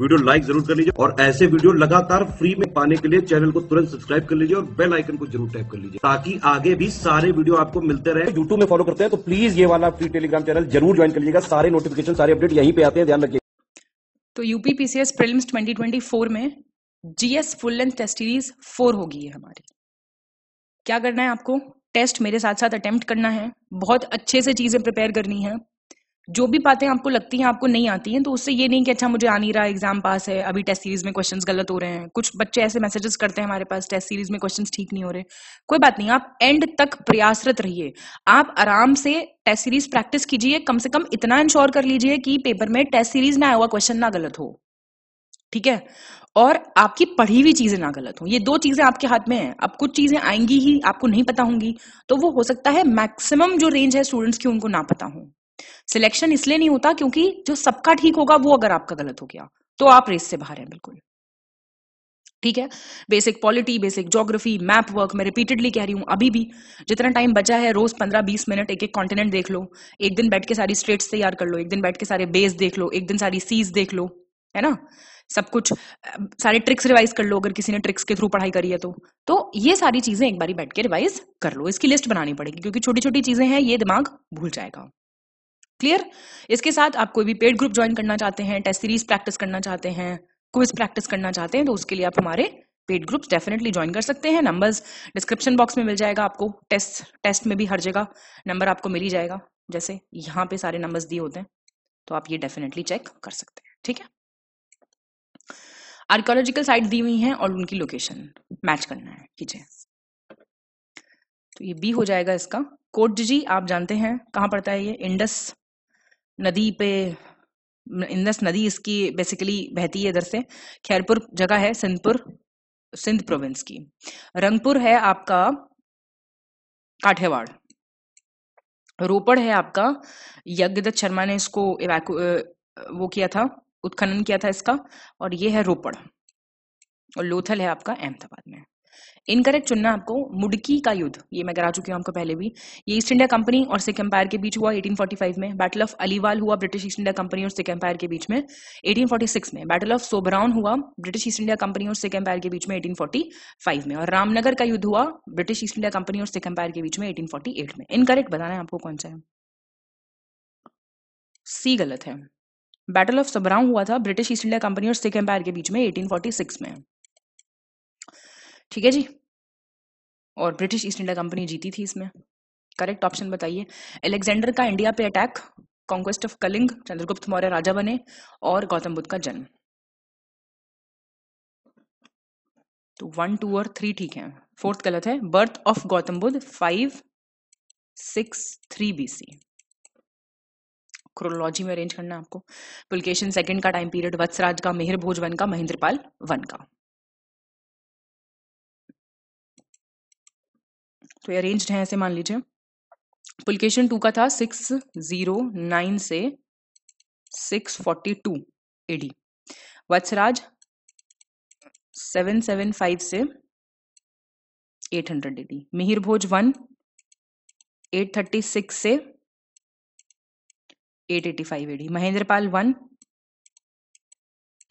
video like जरूर कर लीजिए और ऐसे वीडियो लगातार फ्री में पाने के लिए चैनल को तुरंत सब्सक्राइब कर लीजिए और बेल आइकन को जरूर टैप कर लीजिए ताकि आगे भी सारे वीडियो आपको मिलते रहे यूट्यूब में फॉलो करते हैं तो प्लीज ये वाला फ्री टेलीग्राम चैनल जरूर ज्वाइन कर लीजिएगा सारे नोटिफिकेशन सारे अपडेट यहीं पे आते हैं ध्यान रखिए तो यूपी पीसीएस प्रिलिम्स 2024 में GS full length test series four होगी है हमारी क्या करना है आपको टेस्ट मेरे साथ साथ अटेम्प्ट करना है बहुत अच्छे से चीजें प्रिपेयर करनी है जो भी बातें आपको लगती हैं आपको नहीं आती हैं तो उससे ये नहीं कि अच्छा मुझे आ नहीं रहा एग्जाम पास है अभी टेस्ट सीरीज में क्वेश्चंस गलत हो रहे हैं कुछ बच्चे ऐसे मैसेजेस करते हैं हमारे पास टेस्ट सीरीज में क्वेश्चंस ठीक नहीं हो रहे कोई बात नहीं आप एंड तक प्रयासरत रहिए आप आराम से टेस्ट सीरीज प्रैक्टिस कीजिए कम से कम इतना इंश्योर कर लीजिए कि पेपर में टेस्ट सीरीज में आया हुआ क्वेश्चन ना गलत हो ठीक है और आपकी पढ़ी हुई चीजें ना गलत हो ये दो चीजें आपके हाथ में हैं अब कुछ चीजें आएंगी ही आपको नहीं पता होंगी तो वो हो सकता है मैक्सिमम जो रेंज है स्टूडेंट्स की उनको ना पता हो सिलेक्शन इसलिए नहीं होता क्योंकि जो सबका ठीक होगा वो अगर आपका गलत हो गया तो आप रेस से बाहर हैं बिल्कुल ठीक है basic polity basic geography map work मैं रिपीटेडली कह रही हूं अभी भी जितना टाइम बचा है रोज पंद्रह बीस मिनट एक एक कॉन्टिनेंट देख लो एक दिन बैठ के सारी स्टेट्स तैयार कर लो एक दिन बैठ के सारे बेस देख लो एक दिन सारी सीज देख लो है ना सब कुछ सारे ट्रिक्स रिवाइज कर लो अगर किसी ने ट्रिक्स के थ्रू पढ़ाई करी है तो तो ये सारी चीजें एक बार बैठ के रिवाइज कर लो इसकी लिस्ट बनानी पड़ेगी क्योंकि छोटी छोटी चीजें हैं ये दिमाग भूल जाएगा क्लियर इसके साथ आप कोई भी पेड ग्रुप ज्वाइन करना चाहते हैं टेस्ट सीरीज प्रैक्टिस करना चाहते हैं क्विज प्रैक्टिस करना चाहते हैं तो उसके लिए आप हमारे पेड ग्रुप्स डेफिनेटली ज्वाइन कर सकते हैं नंबर्स डिस्क्रिप्शन बॉक्स में मिल जाएगा आपको टेस्ट टेस्ट में भी हर जगह नंबर आपको मिल ही जाएगा जैसे यहाँ पे सारे नंबर्स दिए होते हैं तो आप ये डेफिनेटली चेक कर सकते हैं ठीक है आर्कोलॉजिकल साइट दी हुई हैं और उनकी लोकेशन मैच करना है कीजिए तो ये बी हो जाएगा इसका कोट जी आप जानते हैं कहां पड़ता है ये इंडस नदी पे इंदस नदी इसकी बेसिकली बहती है इधर से खैरपुर जगह है सिंधपुर सिंध प्रोविंस की रंगपुर है आपका काठेवाड़ रोपड़ है आपका यज्ञदत्त शर्मा ने इसको इवैकू वो किया था उत्खनन किया था इसका और ये है रोपड़ और लोथल है आपका अहमदाबाद में इनकरेक्ट चुनना आपको मुडकी का युद्ध ये मैं करा चुकी हूँ आपको पहले भी ये ईस्ट इंडिया कंपनी और सिख एम्पायर के बीच हुआ 1845 में बैटल ऑफ अलीवाल हुआ ब्रिटिश ईस्ट इंडिया कंपनी और सिख एम्पायर के बीच में 1846 में बैटल ऑफ सोबराउन हुआ ब्रिटिश ईस्ट इंडिया कंपनी और सिख एम्पायर के बीच में एटीन में और रामनगर का युद्ध हुआ ब्रिटिश ईस्ट इंडिया कंपनी और सिख एम्पायर के बीच में एटीन में इनकरेक्ट बताना है आपको कौन सा है सी गलत है बैटल ऑफ सबराउ हुआ था ब्रिटिश ईस्ट इंडिया कंपनी और सिख एम्पायर के बीच में एटीन में ठीक है जी और ब्रिटिश ईस्ट इंडिया कंपनी जीती थी इसमें करेक्ट ऑप्शन बताइए एलेक्जेंडर का इंडिया पे attack conquest of Kalinga Chandragupta Maurya राजा बने और गौतम बुद्ध का जन्म तो वन टू और थ्री ठीक है फोर्थ गलत है birth of Gautam Buddha five six three B C chronology में अरेंज करना है आपको पुलकेशन सेकंड का टाइम पीरियड वत्सराज का मेहर भोज वन का महेंद्रपाल वन का तो ये अरेंज्ड हैं ऐसे मान लीजिए पुलकेशन टू का था सिक्स जीरो नाइन से six forty two AD Vatsaraj seven seven five से eight hundred AD Mihir Bhoj one eight thirty six से eight eighty five AD Mahendrapal one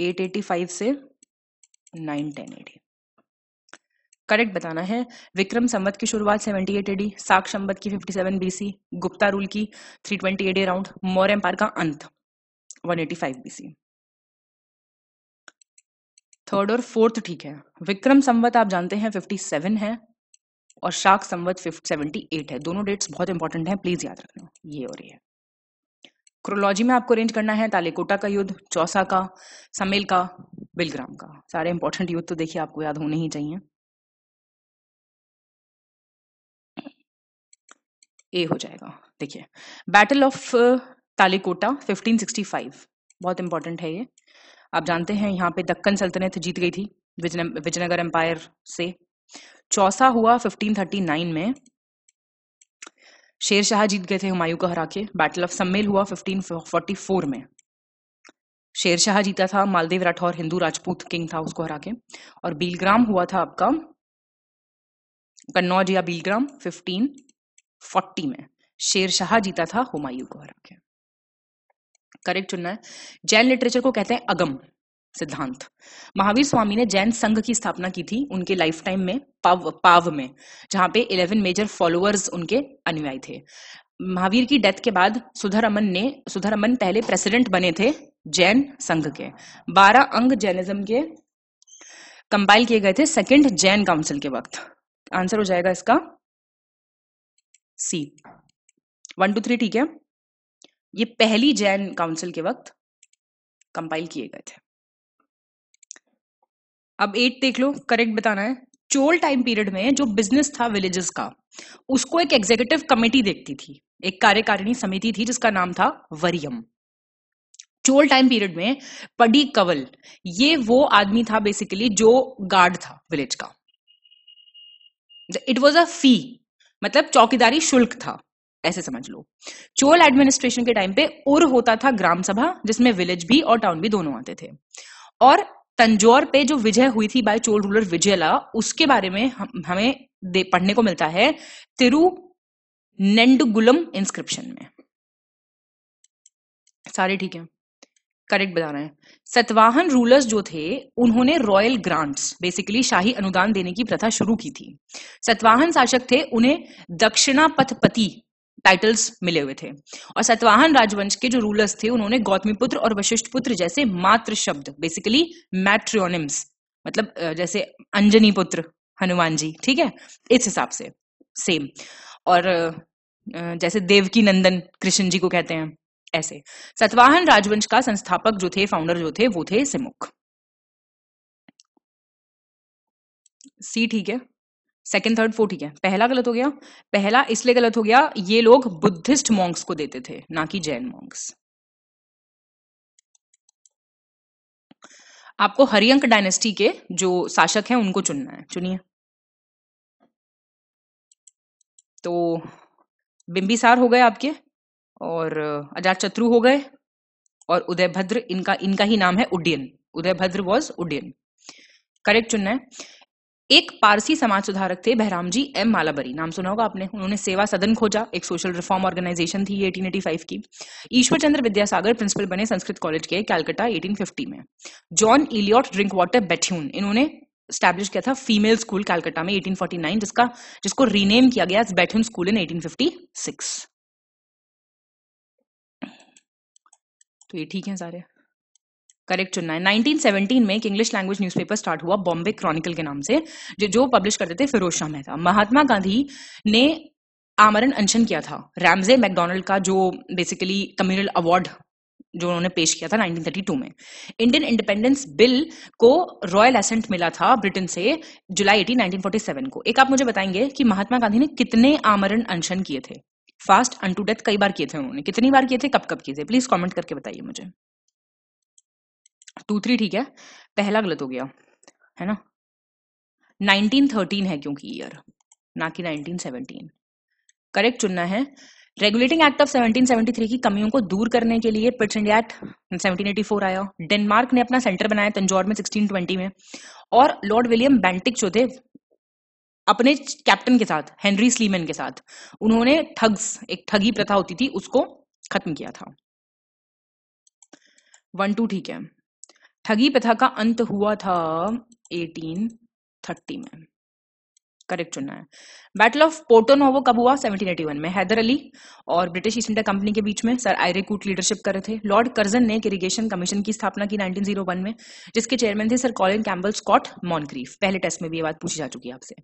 eight eighty five से नाइन टेन एडी करेक्ट बताना है विक्रम संवत की शुरुआत 78 एट एडी साक्ष संवत की 57 बीसी गुप्ता रूल की 328 twenty AD around Maurya empire का अंत 185 एटी बीसी थर्ड और फोर्थ ठीक है विक्रम संवत आप जानते हैं 57 है और शाक संवत सेवेंटी एट है दोनों डेट्स बहुत इंपॉर्टेंट हैं प्लीज याद रखना ये और ये क्रोलॉजी में आपको अरेंज करना है तालेकोटा का युद्ध चौसा का समेल का बिलग्राम का सारे इंपॉर्टेंट युद्ध तो देखिए आपको याद होने ही चाहिए ए हो जाएगा देखिए बैटल ऑफ तालेकोटा 1565 बहुत इंपॉर्टेंट है ये आप जानते हैं यहाँ पे दक्कन सल्तनत जीत गई थी विजयनगर एम्पायर से चौसा हुआ 1539 में शेर शाह जीत गए थे हुमायूं को हरा के बैटल ऑफ सम्मेल हुआ 1544 में शेर शाह जीता था मालदेव राठौर हिंदू राजपूत किंग था उसको हरा के और बीलग्राम हुआ था आपका कन्नौज या बीलग्राम फिफ्टीन फोर्टी में शेरशाह जीता था हुमायूं को हरा के करेक्ट चुनना है जैन लिटरेचर को कहते हैं अगम सिद्धांत महावीर स्वामी ने जैन संघ की स्थापना की थी उनके लाइफ टाइम में पाव पाव में जहां पे 11 मेजर फॉलोअर्स उनके अनुयायी थे महावीर की डेथ के बाद अमन ने सुधरमन पहले प्रेसिडेंट बने थे जैन संघ के बारह अंग जैनिज्म के कंपाइल किए गए थे सेकंड जैन काउंसिल के वक्त आंसर हो जाएगा इसका सी वन टू थ्री ठीक है ये पहली जैन काउंसिल के वक्त कंपाइल किए गए थे अब एट देख लो करेक्ट बताना है चोल टाइम पीरियड में जो बिजनेस था विलेजेस का उसको एक एग्जीक्यूटिव कमेटी देखती थी एक कार्यकारिणी समिति थी जिसका नाम था वरियम चोल टाइम पीरियड में पडी कवल ये वो आदमी था बेसिकली जो गार्ड था विलेज का इट वॉज अ फी मतलब चौकीदारी शुल्क था ऐसे समझ लो चोल एडमिनिस्ट्रेशन के टाइम पे उर होता था ग्राम सभा जिसमें विलेज भी और टाउन भी दोनों आते थे और तंजौर पे जो विजय हुई थी बाय चोल रूलर विजयला उसके बारे में हम, हमें पढ़ने को मिलता है तिरु नेंडुगुलम इंस्क्रिप्शन में सारे ठीक है करेक्ट बता रहे हैं सतवाहन रूलर्स जो थे उन्होंने रॉयल ग्रांट्स बेसिकली शाही अनुदान देने की प्रथा शुरू की थी सतवाहन शासक थे उन्हें दक्षिणा पथपति टाइटल्स मिले हुए थे और सतवाहन राजवंश के जो रूलर्स थे उन्होंने गौतमीपुत्र और वशिष्ठ पुत्र जैसे मात्र शब्द बेसिकली मैट्रियोनिम्स मतलब जैसे अंजनी पुत्र हनुमान जी ठीक है इस हिसाब से सेम और जैसे देवकी नंदन कृष्ण जी को कहते हैं ऐसे सतवाहन राजवंश का संस्थापक जो थे फाउंडर जो थे वो थे सिमुख सी ठीक है सेकेंड थर्ड फोर्थ ठीक है पहला गलत हो गया पहला इसलिए गलत हो गया ये लोग बुद्धिस्ट मॉन्क्स को देते थे ना कि जैन मॉन्क्स आपको हरियंक डायनेस्टी के जो शासक हैं उनको चुनना है चुनिए तो बिंबिसार हो गए आपके और अजात शत्रु हो गए और उदयभद्र इनका इनका ही नाम है उड्डयन उदयभद्र वॉज उड्डयन करेक्ट चुनना है एक पारसी समाज सुधारक थे बहराम जी एम मालाबरी नाम सुना होगा आपने उन्होंने सेवा सदन खोजा एक सोशल रिफॉर्म ऑर्गेनाइजेशन थी 1885 की ईश्वर चंद्र विद्यासागर प्रिंसिपल बने संस्कृत कॉलेज के कैलकटा 1850 में John Elliot drink water Bethune इन्होंने स्टैब्लिश किया था फीमेल स्कूल कैलकटा में 1849 जिसका जिसको रीनेम किया गया बैठ्यून स्कूल इन 1856 तो ये ठीक है सारे करेक्ट चुनना है 1917 में एक इंग्लिश लैंग्वेज न्यूज़पेपर स्टार्ट हुआ बॉम्बे क्रॉनिकल के नाम से जो जो पब्लिश करते थे फिरोज शाह मेहता महात्मा गांधी ने आमरण अनशन किया था रैमजे मैकडोनल्ड का जो बेसिकली कम्युनल अवार्ड जो उन्होंने पेश किया था 1932 में इंडियन इंडिपेंडेंस बिल को रॉयल एसेंट मिला था ब्रिटेन से जुलाई 18 1947 को एक आप मुझे बताएंगे कि महात्मा गांधी ने कितने आमरण अनशन किए थे फास्ट अनटू डेथ कई बार किए थे उन्होंने कितनी बार किए थे कब कब किए थे प्लीज कमेंट करके बताइए मुझे टू थ्री ठीक है पहला गलत हो गया है ना 1913 है क्योंकि ईयर ना कि 1917 करेक्ट चुनना है रेगुलेटिंग एक्ट ऑफ 1773 की कमियों को दूर करने के लिए पिट्स इंडिया एक्ट 1784 आया डेनमार्क ने अपना सेंटर बनाया तंजौर में 1620 में और लॉर्ड विलियम बैंटिक जो थे अपने कैप्टन के साथ हेनरी स्लीमेन के साथ उन्होंने ठग्स एक ठगी प्रथा होती थी उसको खत्म किया था वन टू ठीक है ठगी प्रथा का अंत हुआ था 1830 में करेक्ट चुनना है बैटल ऑफ पोर्टोनोवो कब हुआ 1781 में हैदर अली और ब्रिटिश ईस्ट इंडिया कंपनी के बीच में सर आयरे कूट लीडरशिप कर रहे थे लॉर्ड कर्जन ने इरीगेशन कमीशन की स्थापना की 1901 में जिसके चेयरमैन थे sir Colin Campbell Scott Moncrieff पहले टेस्ट में भी ये बात पूछी जा चुकी है आपसे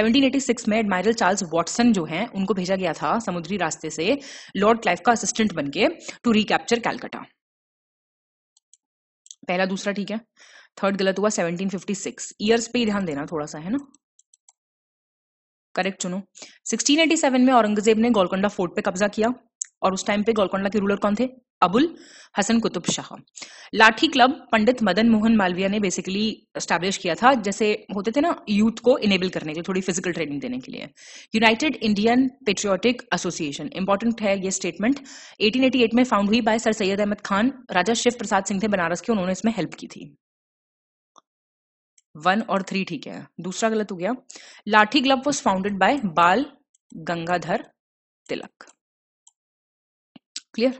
1786 में एडमायरल चार्ल्स वॉटसन जो है उनको भेजा गया था समुद्री रास्ते से लॉर्ड क्लाइव का असिस्टेंट बन टू रिकैप्चर कैलकटा पहला दूसरा ठीक है थर्ड गलत हुआ 1756 इयर्स पे ही ध्यान देना थोड़ा सा है ना करेक्ट चुनो 1687 में औरंगजेब ने गोलकोंडा फोर्ट पे कब्जा किया और उस टाइम पे गोलकोंडा के रूलर कौन थे अबुल हसन कुतुब शाह लाठी क्लब पंडित मदन मोहन मालविया ने बेसिकली स्टैब्लिश किया था जैसे होते थे ना यूथ को इनेबल करने के लिए थोड़ी फिजिकल ट्रेनिंग देने के लिए United Indian Patriotic Association important है ये स्टेटमेंट 1888 में फाउंड हुई बाय सर सैयद अहमद खान राजा शिव प्रसाद सिंह थे बनारस के उन्होंने इसमें हेल्प की थी वन और थ्री ठीक है दूसरा गलत हो गया लाठी क्लब वॉज फाउंडेड बाय बाल गंगाधर तिलक क्लियर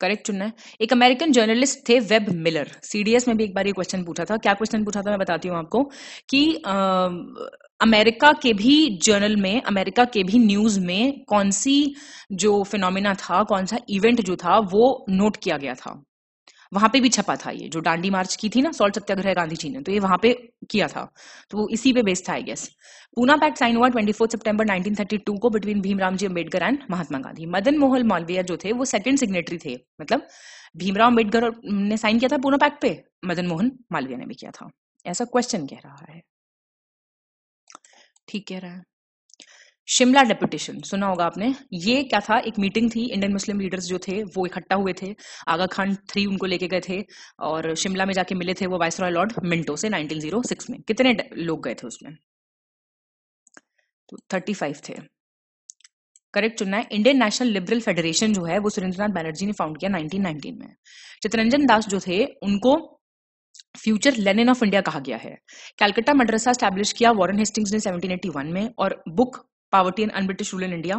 करेक्ट चुनना है एक अमेरिकन जर्नलिस्ट थे वेब मिलर सीडीएस में भी एक बार ये क्वेश्चन पूछा था क्या क्वेश्चन पूछा था मैं बताती हूं आपको कि आ, अमेरिका के भी जर्नल में अमेरिका के भी न्यूज में कौन सी जो फिनोमिना था कौन सा इवेंट जो था वो नोट किया गया था वहां पे भी छपा था ये जो डांडी मार्च की थी ना सॉल्ट सत्याग्रह गांधी जी ने तो ये वहां पे किया था तो वो इसी पे बेस्ड था I guess Poona pact sign हुआ 24 सितंबर 1932 को बिटवीन भीमराव जी अम्बेडकर एंड महात्मा गांधी मदन मोहन मालवीय जो थे वो सेकंड सिग्नेटरी थे मतलब भीमराव अम्बेडकर ने साइन किया था पूना पैक्ट पे मदन मोहन मालवीय ने भी किया था ऐसा क्वेश्चन कह रहा है ठीक कह रहा है शिमला डेपुटेशन सुना होगा आपने ये क्या था एक मीटिंग थी इंडियन मुस्लिम लीडर्स जो थे वो इकट्ठा हुए थे आगा खान थ्री उनको लेके गए थे और शिमला में जाके मिले थे वो वाइस रॉय लॉर्ड मिंटो से 1906 में कितने लोग गए थे उसमें तो 35 थे करेक्ट चुनना है इंडियन नेशनल लिबरल फेडरेशन जो है वो सुरेंद्रनाथ बैनर्जी ने फाउंड किया 1919 में चितरंजन दास जो थे उनको फ्यूचर लेनिन ऑफ इंडिया कहा गया है कैलकटा मदरसा स्टैब्लिश किया वॉरन हेस्टिंग्स ने 1781 में और book poverty and un-British rule in India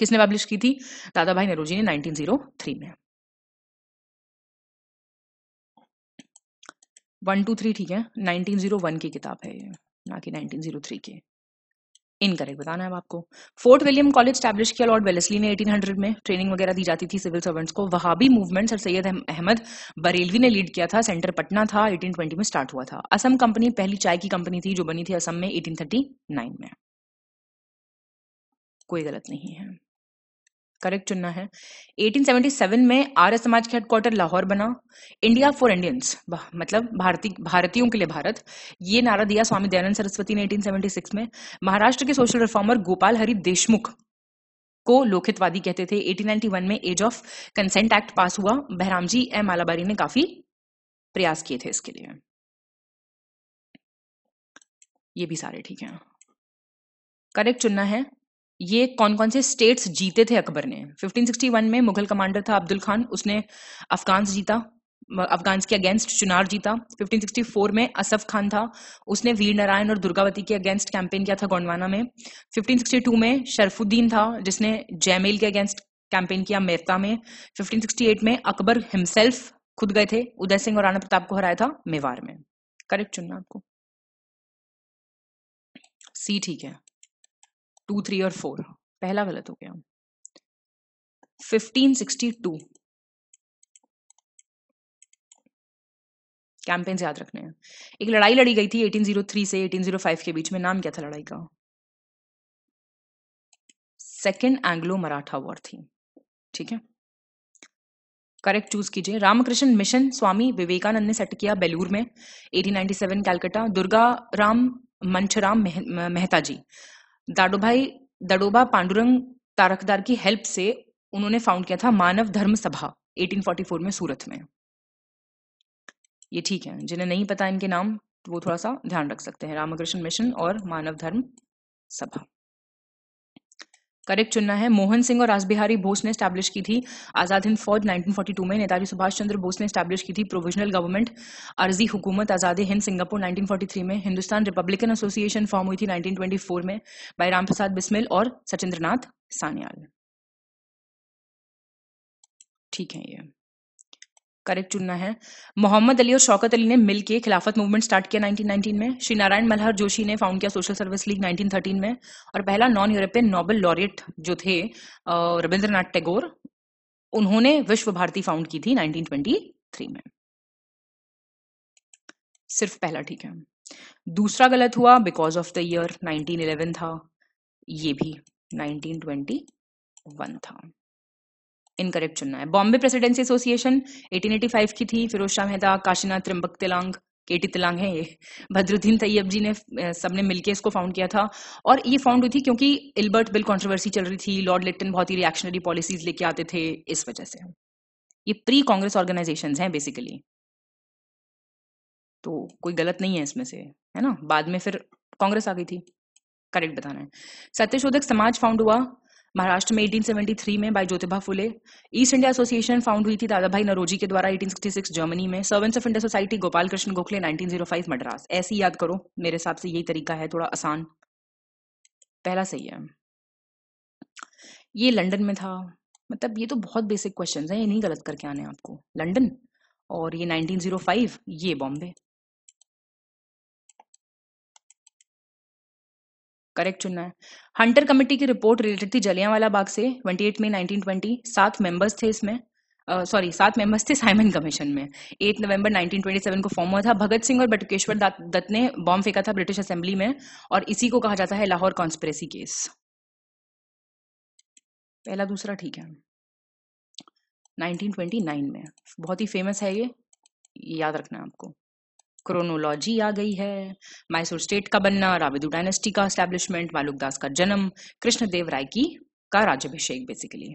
किसने पब्लिश की थी दादा भाई नेहरू जी ने 1903 में वन टू थ्री ठीक है 1901 की किताब है ना कि 1903 की इनकरेक्ट बताना है आपको फोर्ट विलियम कॉलेज स्टैब्लिश किया लॉर्ड वेलेसली ने 1800 में ट्रेनिंग वगैरह दी जाती थी सिविल सर्वेंट्स को वहाबी मूवमेंट सर सैयद अहमद बरेलवी ने लीड किया था सेंटर पटना था 1820 में स्टार्ट हुआ था असम कंपनी पहली चाय की कंपनी थी जो बनी थी असम में 1839 में कोई गलत नहीं है करेक्ट चुनना है 1877 में आर्य समाज का हेडक्वार्टर लाहौर बना इंडिया फॉर इंडियंस मतलब भारतीय भारतीयों के लिए भारत ये नारा दिया स्वामी दयानंद सरस्वती ने 1876 में महाराष्ट्र के सोशल रिफॉर्मर गोपाल हरि देशमुख को लोकहितवादी कहते थे 1891 में age of consent act pass हुआ बहरामजी एम मालाबारी ने काफी प्रयास किए थे इसके लिए ये भी सारे ठीक हैं करेक्ट चुनना है ये कौन कौन से स्टेट्स जीते थे अकबर ने 1561 में मुगल कमांडर था अब्दुल खान उसने अफगान जीता अफगान के अगेंस्ट चुनार जीता 1564 में असफ खान था उसने वीर नारायण और दुर्गावती के अगेंस्ट कैंपेन किया था गोंडवाना में 1562 में शरफुद्दीन था जिसने जयमेल के अगेंस्ट कैंपेन किया मेरता में 1568 में अकबर हिमसेल्फ खुद गए थे उदय सिंह और राणा प्रताप को हराया था मेवाड़ में करेक्ट चुनना आपको सी ठीक है टू थ्री और फोर पहला गलत हो गया फिफ्टीन सिक्सटी टू कैंपेन्स याद रखने हैं एक लड़ाई लड़ी गई थी 1803 से 1805 के बीच में नाम क्या था लड़ाई का सेकेंड एंग्लो मराठा वॉर थी ठीक है करेक्ट चूज कीजिए रामकृष्ण मिशन स्वामी विवेकानंद ने सेट किया बेलूर में 1897 कैलकटा दुर्गा राम मंचराम मेहता जी दाडोभाई दडोबा पांडुरंग तारकदार की हेल्प से उन्होंने फाउंड किया था मानव धर्म सभा 1844 में सूरत में ये ठीक है जिन्हें नहीं पता इनके नाम वो थोड़ा सा ध्यान रख सकते हैं रामकृष्ण मिशन और मानव धर्म सभा करेक्ट चुनना है मोहन सिंह और राजबिहारी बोस ने स्टैब्लिश की थी आज़ाद हिंद फौज 1942 में नेताजी सुभाष चंद्र बोस ने स्टैब्लिश की थी प्रोविजनल गवर्नमेंट अर्जी हुकूमत आज़ाद हिंद सिंगापुर 1943 में हिंदुस्तान रिपब्लिकन एसोसिएशन फॉर्म हुई थी 1924 में बाय राम प्रसाद बिस्मिल और सचिंद्रनाथ सान्याल ठीक है ये करेक्ट चुनना है मोहम्मद अली और शौकत अली ने मिल के खिलाफत मूवमेंट स्टार्ट किया 1919 में श्री नारायण मल्हार जोशी ने फाउंड किया सोशल सर्विस लीग 1913 में और पहला नॉन यूरोपियन नोबेल लॉरियट जो थे रविंद्रनाथ टैगोर उन्होंने विश्व भारती फाउंड की थी 1923 में सिर्फ पहला ठीक है दूसरा गलत हुआ बिकॉज ऑफ द ईयर 1911 था ये भी 1921 था इनकरेक्ट चुनना है बॉम्बे प्रेसिडेंसी एसोसिएशन 1885 की थी फिरोज शाह मेहता काशीनाथ त्रिम्बक तिलांग केटी तिलांग है ये भद्रुद्दीन तैयब जी ने सबने मिलकर इसको फाउंड किया था और ये फाउंड हुई थी क्योंकि इल्बर्ट बिल कॉन्ट्रोवर्सी चल रही थी लॉर्ड लिट्टन बहुत ही रिएक्शनरी पॉलिसीज लेके आते थे इस वजह से ये प्री कांग्रेस ऑर्गेनाइजेशन है बेसिकली तो कोई गलत नहीं है इसमें से है ना बाद में फिर कांग्रेस आ गई थी करेक्ट बताना है सत्यशोधक समाज फाउंड हुआ महाराष्ट्र में 1873 में by Jyotiba Phule East India association found हुई थी दादा भाई नरोजी के द्वारा 1866 जर्मनी में servants of India society Gopal Krishna Gokhale 1905 Madras ऐसी याद करो मेरे हिसाब से यही तरीका है थोड़ा आसान पहला सही है ये लंदन में था मतलब ये तो बहुत बेसिक क्वेश्चंस हैं ये नहीं गलत करके आने आपको लंदन और ये 1905 ये बॉम्बे करेक्ट चुनना है हंटर कमेटी की रिपोर्ट रिलेटेड थी जलियांवाला बाग से 28 मई 1920 सात मेंबर्स थे इसमें सॉरी uh, सात मेंबर्स थे साइमन कमीशन में एट नवंबर 1927 को फॉर्म हुआ था भगत सिंह और बटुकेश्वर दत्त ने बॉम्ब फेंका था ब्रिटिश असेंबली में और इसी को कहा जाता है लाहौर कॉन्स्परेसी केस पहला दूसरा ठीक है 1929 में बहुत ही फेमस है ये याद रखना है आपको क्रोनोलॉजी आ गई है मैसूर स्टेट का बनना राविदू डायनेस्टी का स्टैब्लिशमेंट मालुकदास का जन्म कृष्णदेव राय की का राज्यभिषेक बेसिकली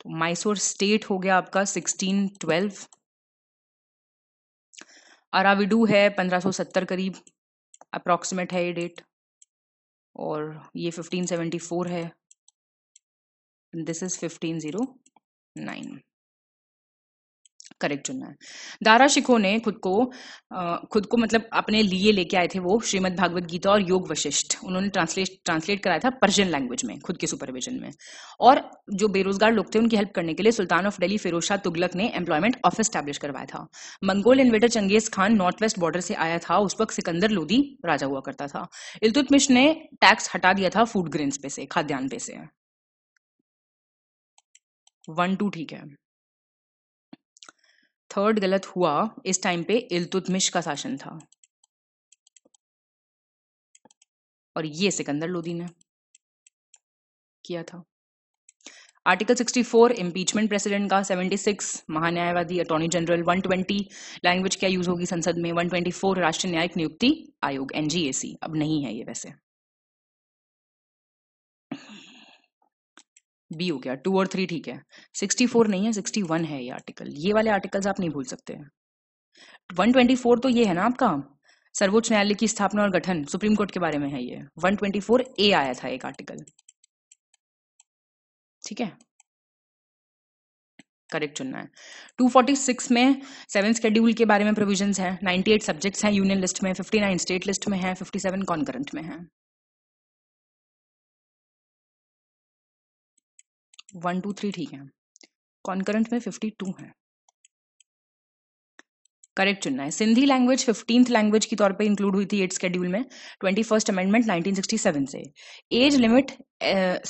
तो मैसूर स्टेट हो गया आपका 1612 अराविडू है 1570 करीब अप्रोक्सीमेट है ये डेट और ये 1574 है दिस इज 1509 करेक्ट चुनना है दारा शिखो ने खुद को आ, खुद को मतलब अपने लिए लेके आए थे वो श्रीमद भागवत गीता और योग वशिष्ठ उन्होंने ट्रांसलेट ट्रांसलेट कराया था पर्शियन लैंग्वेज में खुद के सुपरविजन में और जो बेरोजगार लोग थे उनकी हेल्प करने के लिए सुल्तान ऑफ डेली फिरोज शाह तुगलक ने एम्प्लॉयमेंट ऑफिस स्टैब्लिश करवाया था Mongol invader Genghis Khan north west border से आया था उस वक्त सिकंदर लोधी राजा हुआ करता था इलतुतमिश ने टैक्स हटा दिया था फूड ग्रेन पे से खाद्यान्न पे से वन टू ठीक है थर्ड गलत हुआ इस टाइम पे इलतुतमिश का शासन था और ये सिकंदर लोदी ने किया था आर्टिकल 64 इम्पीचमेंट प्रेसिडेंट का 76 महान्यायवादी अटॉर्नी जनरल 120 लैंग्वेज क्या यूज होगी संसद में 124 राष्ट्रीय न्यायिक नियुक्ति आयोग एनजीएसी अब नहीं है ये वैसे बी हो गया टू और थ्री ठीक है सिक्सटी फोर नहीं है सिक्सटी वन है ये आर्टिकल ये वाले आर्टिकल्स आप नहीं भूल सकते वन ट्वेंटी फोर तो ये है ना आपका सर्वोच्च न्यायालय की स्थापना और गठन सुप्रीम कोर्ट के बारे में है ये वन ट्वेंटी फोर ए आया था एक आर्टिकल ठीक है करेक्ट चुनना है 246 में सेवन स्केड्यूल के बारे में प्रोविजंस हैं 98 सब्जेक्ट्स हैं यूनियन लिस्ट में 59 स्टेट लिस्ट में हैं 57 कॉन्करेंट में हैं वन टू थ्री ठीक है कॉन्करेंट में फिफ्टी टू है करेक्ट चुनना है सिंधी लैंग्वेज फिफ्टींथ लैंग्वेज के तौर पे इंक्लूड हुई थी एट स्केड्यूल में ट्वेंटी फर्स्ट अमेंडमेंट सेवन से age limit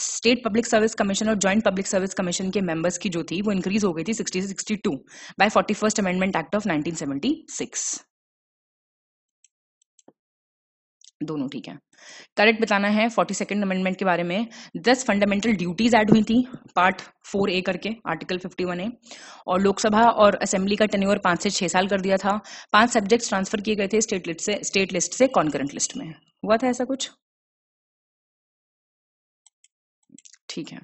state public service commission और ज्वाइंट पब्लिक सर्विस कमीशन के मेंबर्स की जो थी वो इंक्रीज हो गई थी सिक्सटी से sixty two by forty first amendment act of six दोनों ठीक है करेक्ट बताना है फोर्टी सेकेंड अमेंडमेंट के बारे में दस फंडामेंटल ड्यूटीज ऐड हुई थी पार्ट फोर ए करके आर्टिकल फिफ्टी वन ए और लोकसभा और असेंबली का टेन्योर पांच से छह साल कर दिया था पांच सब्जेक्ट्स ट्रांसफर किए गए थे स्टेट लिस्ट से स्टेट लिस्ट से कॉन्करेंट लिस्ट में हुआ था ऐसा कुछ ठीक है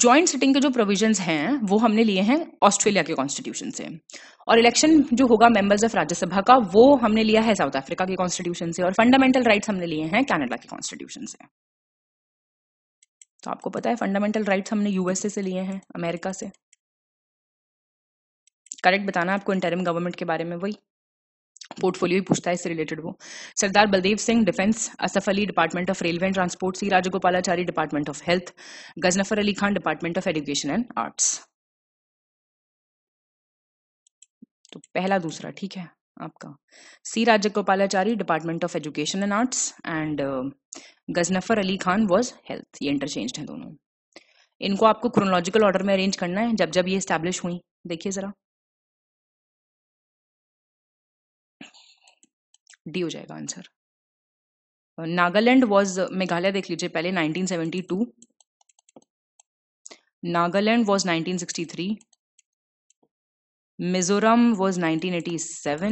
ज्वाइंट सिटिंग के जो प्रोविजंस हैं वो हमने लिए हैं ऑस्ट्रेलिया के कॉन्स्टिट्यूशन से और इलेक्शन जो होगा मेंबर्स ऑफ राज्यसभा का वो हमने लिया है साउथ अफ्रीका के कॉन्स्टिट्यूशन से और फंडामेंटल राइट्स हमने लिए हैं कनाडा के कॉन्स्टिट्यूशन से तो आपको पता है फंडामेंटल राइट्स हमने यूएसए से लिए हैं अमेरिका से करेक्ट बताना आपको इंटरिम गवर्नमेंट के बारे में वही पोर्टफोलियो ही पूछता है इससे रिलेटेड वो Sardar Baldev Singh defence Asaf Ali department of railway and transport C Rajagopalachari department of health Ghazanfar Ali Khan department of education and arts तो पहला दूसरा ठीक है आपका C Rajagopalachari department of education and arts and Ghazanfar Ali Khan was health ये इंटरचेंज है दोनों इनको आपको क्रोनोलॉजिकल ऑर्डर में अरेंज करना है जब जब ये स्टैब्लिश हुई देखिए ज़रा डी हो जाएगा answer uh, Nagaland was uh, Meghalaya देख लीजिए पहले 1972 Nagaland was 1963 Mizoram was 1987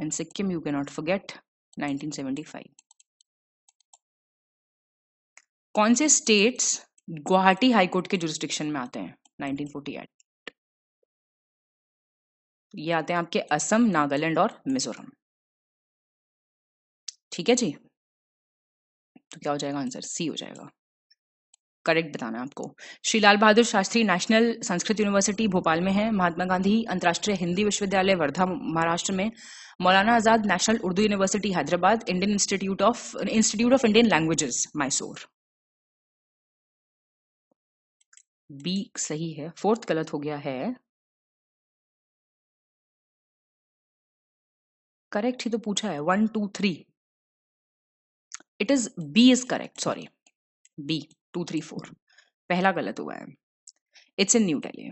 and Sikkim you can not forget 1975 कौन से स्टेट्स गुवाहाटी हाईकोर्ट के जुरिस्टिक्शन में आते हैं 1948 ये आते हैं आपके असम नागालैंड और मिजोरम ठीक है जी तो क्या हो जाएगा आंसर सी हो जाएगा करेक्ट बताना है आपको श्री लाल बहादुर शास्त्री नेशनल संस्कृत यूनिवर्सिटी भोपाल में है महात्मा गांधी अंतर्राष्ट्रीय हिंदी विश्वविद्यालय वर्धा महाराष्ट्र में Maulana Azad national Urdu university Hyderabad Indian institute of institute of Indian languages Mysore B सही है फोर्थ गलत हो गया है करेक्ट ही तो पूछा है one two three it is B is correct sorry B two three four पहला गलत हुआ है it's in new Delhi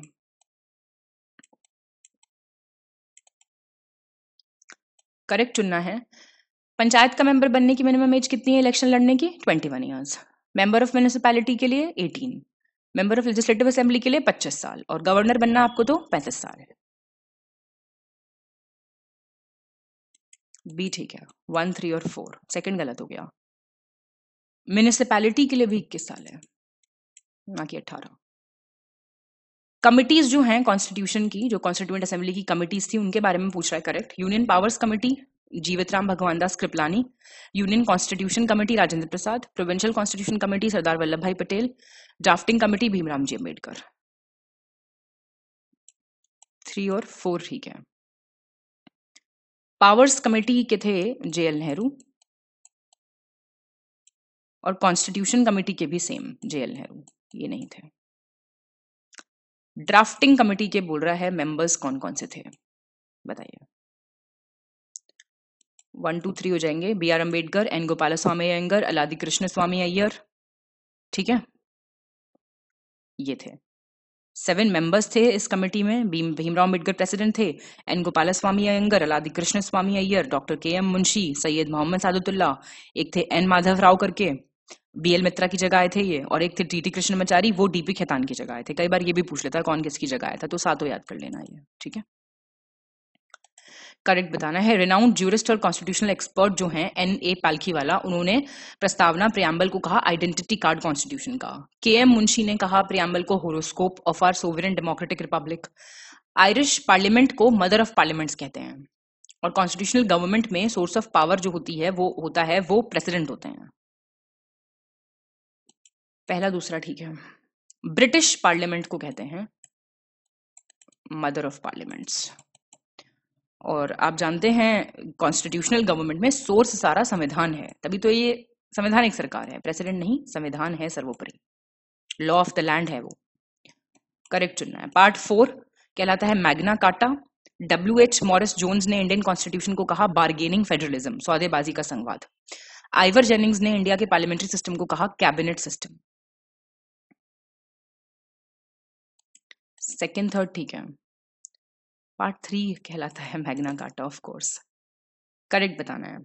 correct चुनना है पंचायत का मेंबर बनने की मिनिमम एज कितनी है इलेक्शन लड़ने की twenty one years member of municipality के लिए eighteen member of legislative assembly के लिए पच्चीस साल और गवर्नर बनना आपको तो पैंतीस साल बी ठीक है वन थ्री और फोर सेकंड गलत हो गया म्यूनिसपैलिटी के लिए भी इक्कीस साल है ना कि अट्ठारह कमिटीज जो हैं कॉन्स्टिट्यूशन की जो कॉन्स्टिट्यूंट असेंबली की कमिटीज थी उनके बारे में पूछ रहा है correct union powers committee Jivat Ram Bhagwan Das Kripalani union constitution committee Rajendra Prasad provincial constitution committee Sardar Vallabh भाई Patel drafting committee Bhimrao ji Ambedkar three और फोर ठीक है पावर्स कमेटी के थे जे एल नेहरू और कॉन्स्टिट्यूशन कमेटी के भी सेम जे एल नेहरू ये नहीं थे ड्राफ्टिंग कमेटी के बोल रहा है मेंबर्स कौन कौन से थे बताइए वन टू थ्री हो जाएंगे B R Ambedkar N Gopalaswami Ayyangar Alladi Krishnaswami Iyer ठीक है ये थे सेवन मेंबर्स थे इस कमेटी में भीम भीमराव अम्बेडकर प्रेसिडेंट थे N Gopalaswami Ayyangar Alladi Krishnaswami Iyer doctor K M Munshi Syed Mohammad Saadulla एक थे एन माधव राव करके बी एल मित्रा की जगह आए थे ये और एक थे टी टी कृष्णमाचारी वो डीपी खेतान की जगह आए थे कई बार ये भी पूछ लेता है कौन किसकी जगह आया था तो सातों याद कर लेना ये ठीक है करेक्ट बताना है रेनाउंड ज्यूरिस्ट और कॉन्स्टिट्यूशनल एक्सपर्ट जो है एन ए पालखी वाला उन्होंने प्रस्तावना प्रियाम्बल को कहा आइडेंटिटी कार्ड कॉन्स्टिट्यूशन का के एम मुंशी ने कहा प्रियाम्बल को horoscope of our sovereign democratic republic Irish parliament को मदर ऑफ पार्लियामेंट्स कहते हैं और कॉन्स्टिट्यूशनल गवर्नमेंट में सोर्स ऑफ पावर जो होती है वो होता है वो प्रेसिडेंट होते हैं पहला दूसरा ठीक है ब्रिटिश पार्लियामेंट को कहते हैं मदर ऑफ पार्लियामेंट्स और आप जानते हैं कॉन्स्टिट्यूशनल गवर्नमेंट में सोर्स सारा संविधान है तभी तो ये संवैधानिक सरकार है प्रेसिडेंट नहीं संविधान है सर्वोपरि लॉ ऑफ द लैंड है वो करेक्ट चुनना है पार्ट फोर कहलाता है Magna Carta W H Morris Jones ने इंडियन कॉन्स्टिट्यूशन को कहा बार्गेनिंग फेडरलिज्म सौदेबाजी का संवाद आइवर जेनिंग्स ने इंडिया के पार्लियामेंट्री सिस्टम को कहा कैबिनेट सिस्टम सेकेंड थर्ड ठीक है पार्ट थ्री कहलाता है Magna Carta of course correct बताना है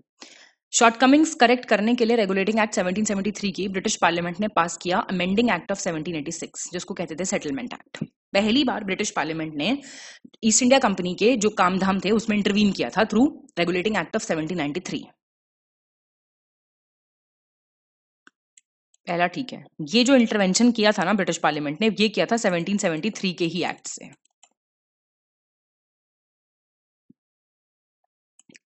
शॉर्टकमिंग्स करेक्ट करने के लिए रेगुलेटिंग एक्ट 1773 की ब्रिटिश पार्लियामेंट ने पास किया अमेंडिंग एक्ट ऑफ 1786 जिसको कहते थे सेटलमेंट एक्ट पहली बार ब्रिटिश पार्लियामेंट ने ईस्ट इंडिया कंपनी के जो कामधाम थे उसमें इंटरवीन किया था थ्रू रेगुलेटिंग एक्ट ऑफ 1793 पहला ठीक है ये जो इंटरवेंशन किया था ना ब्रिटिश पार्लियामेंट ने ये किया था 1773 के ही एक्ट से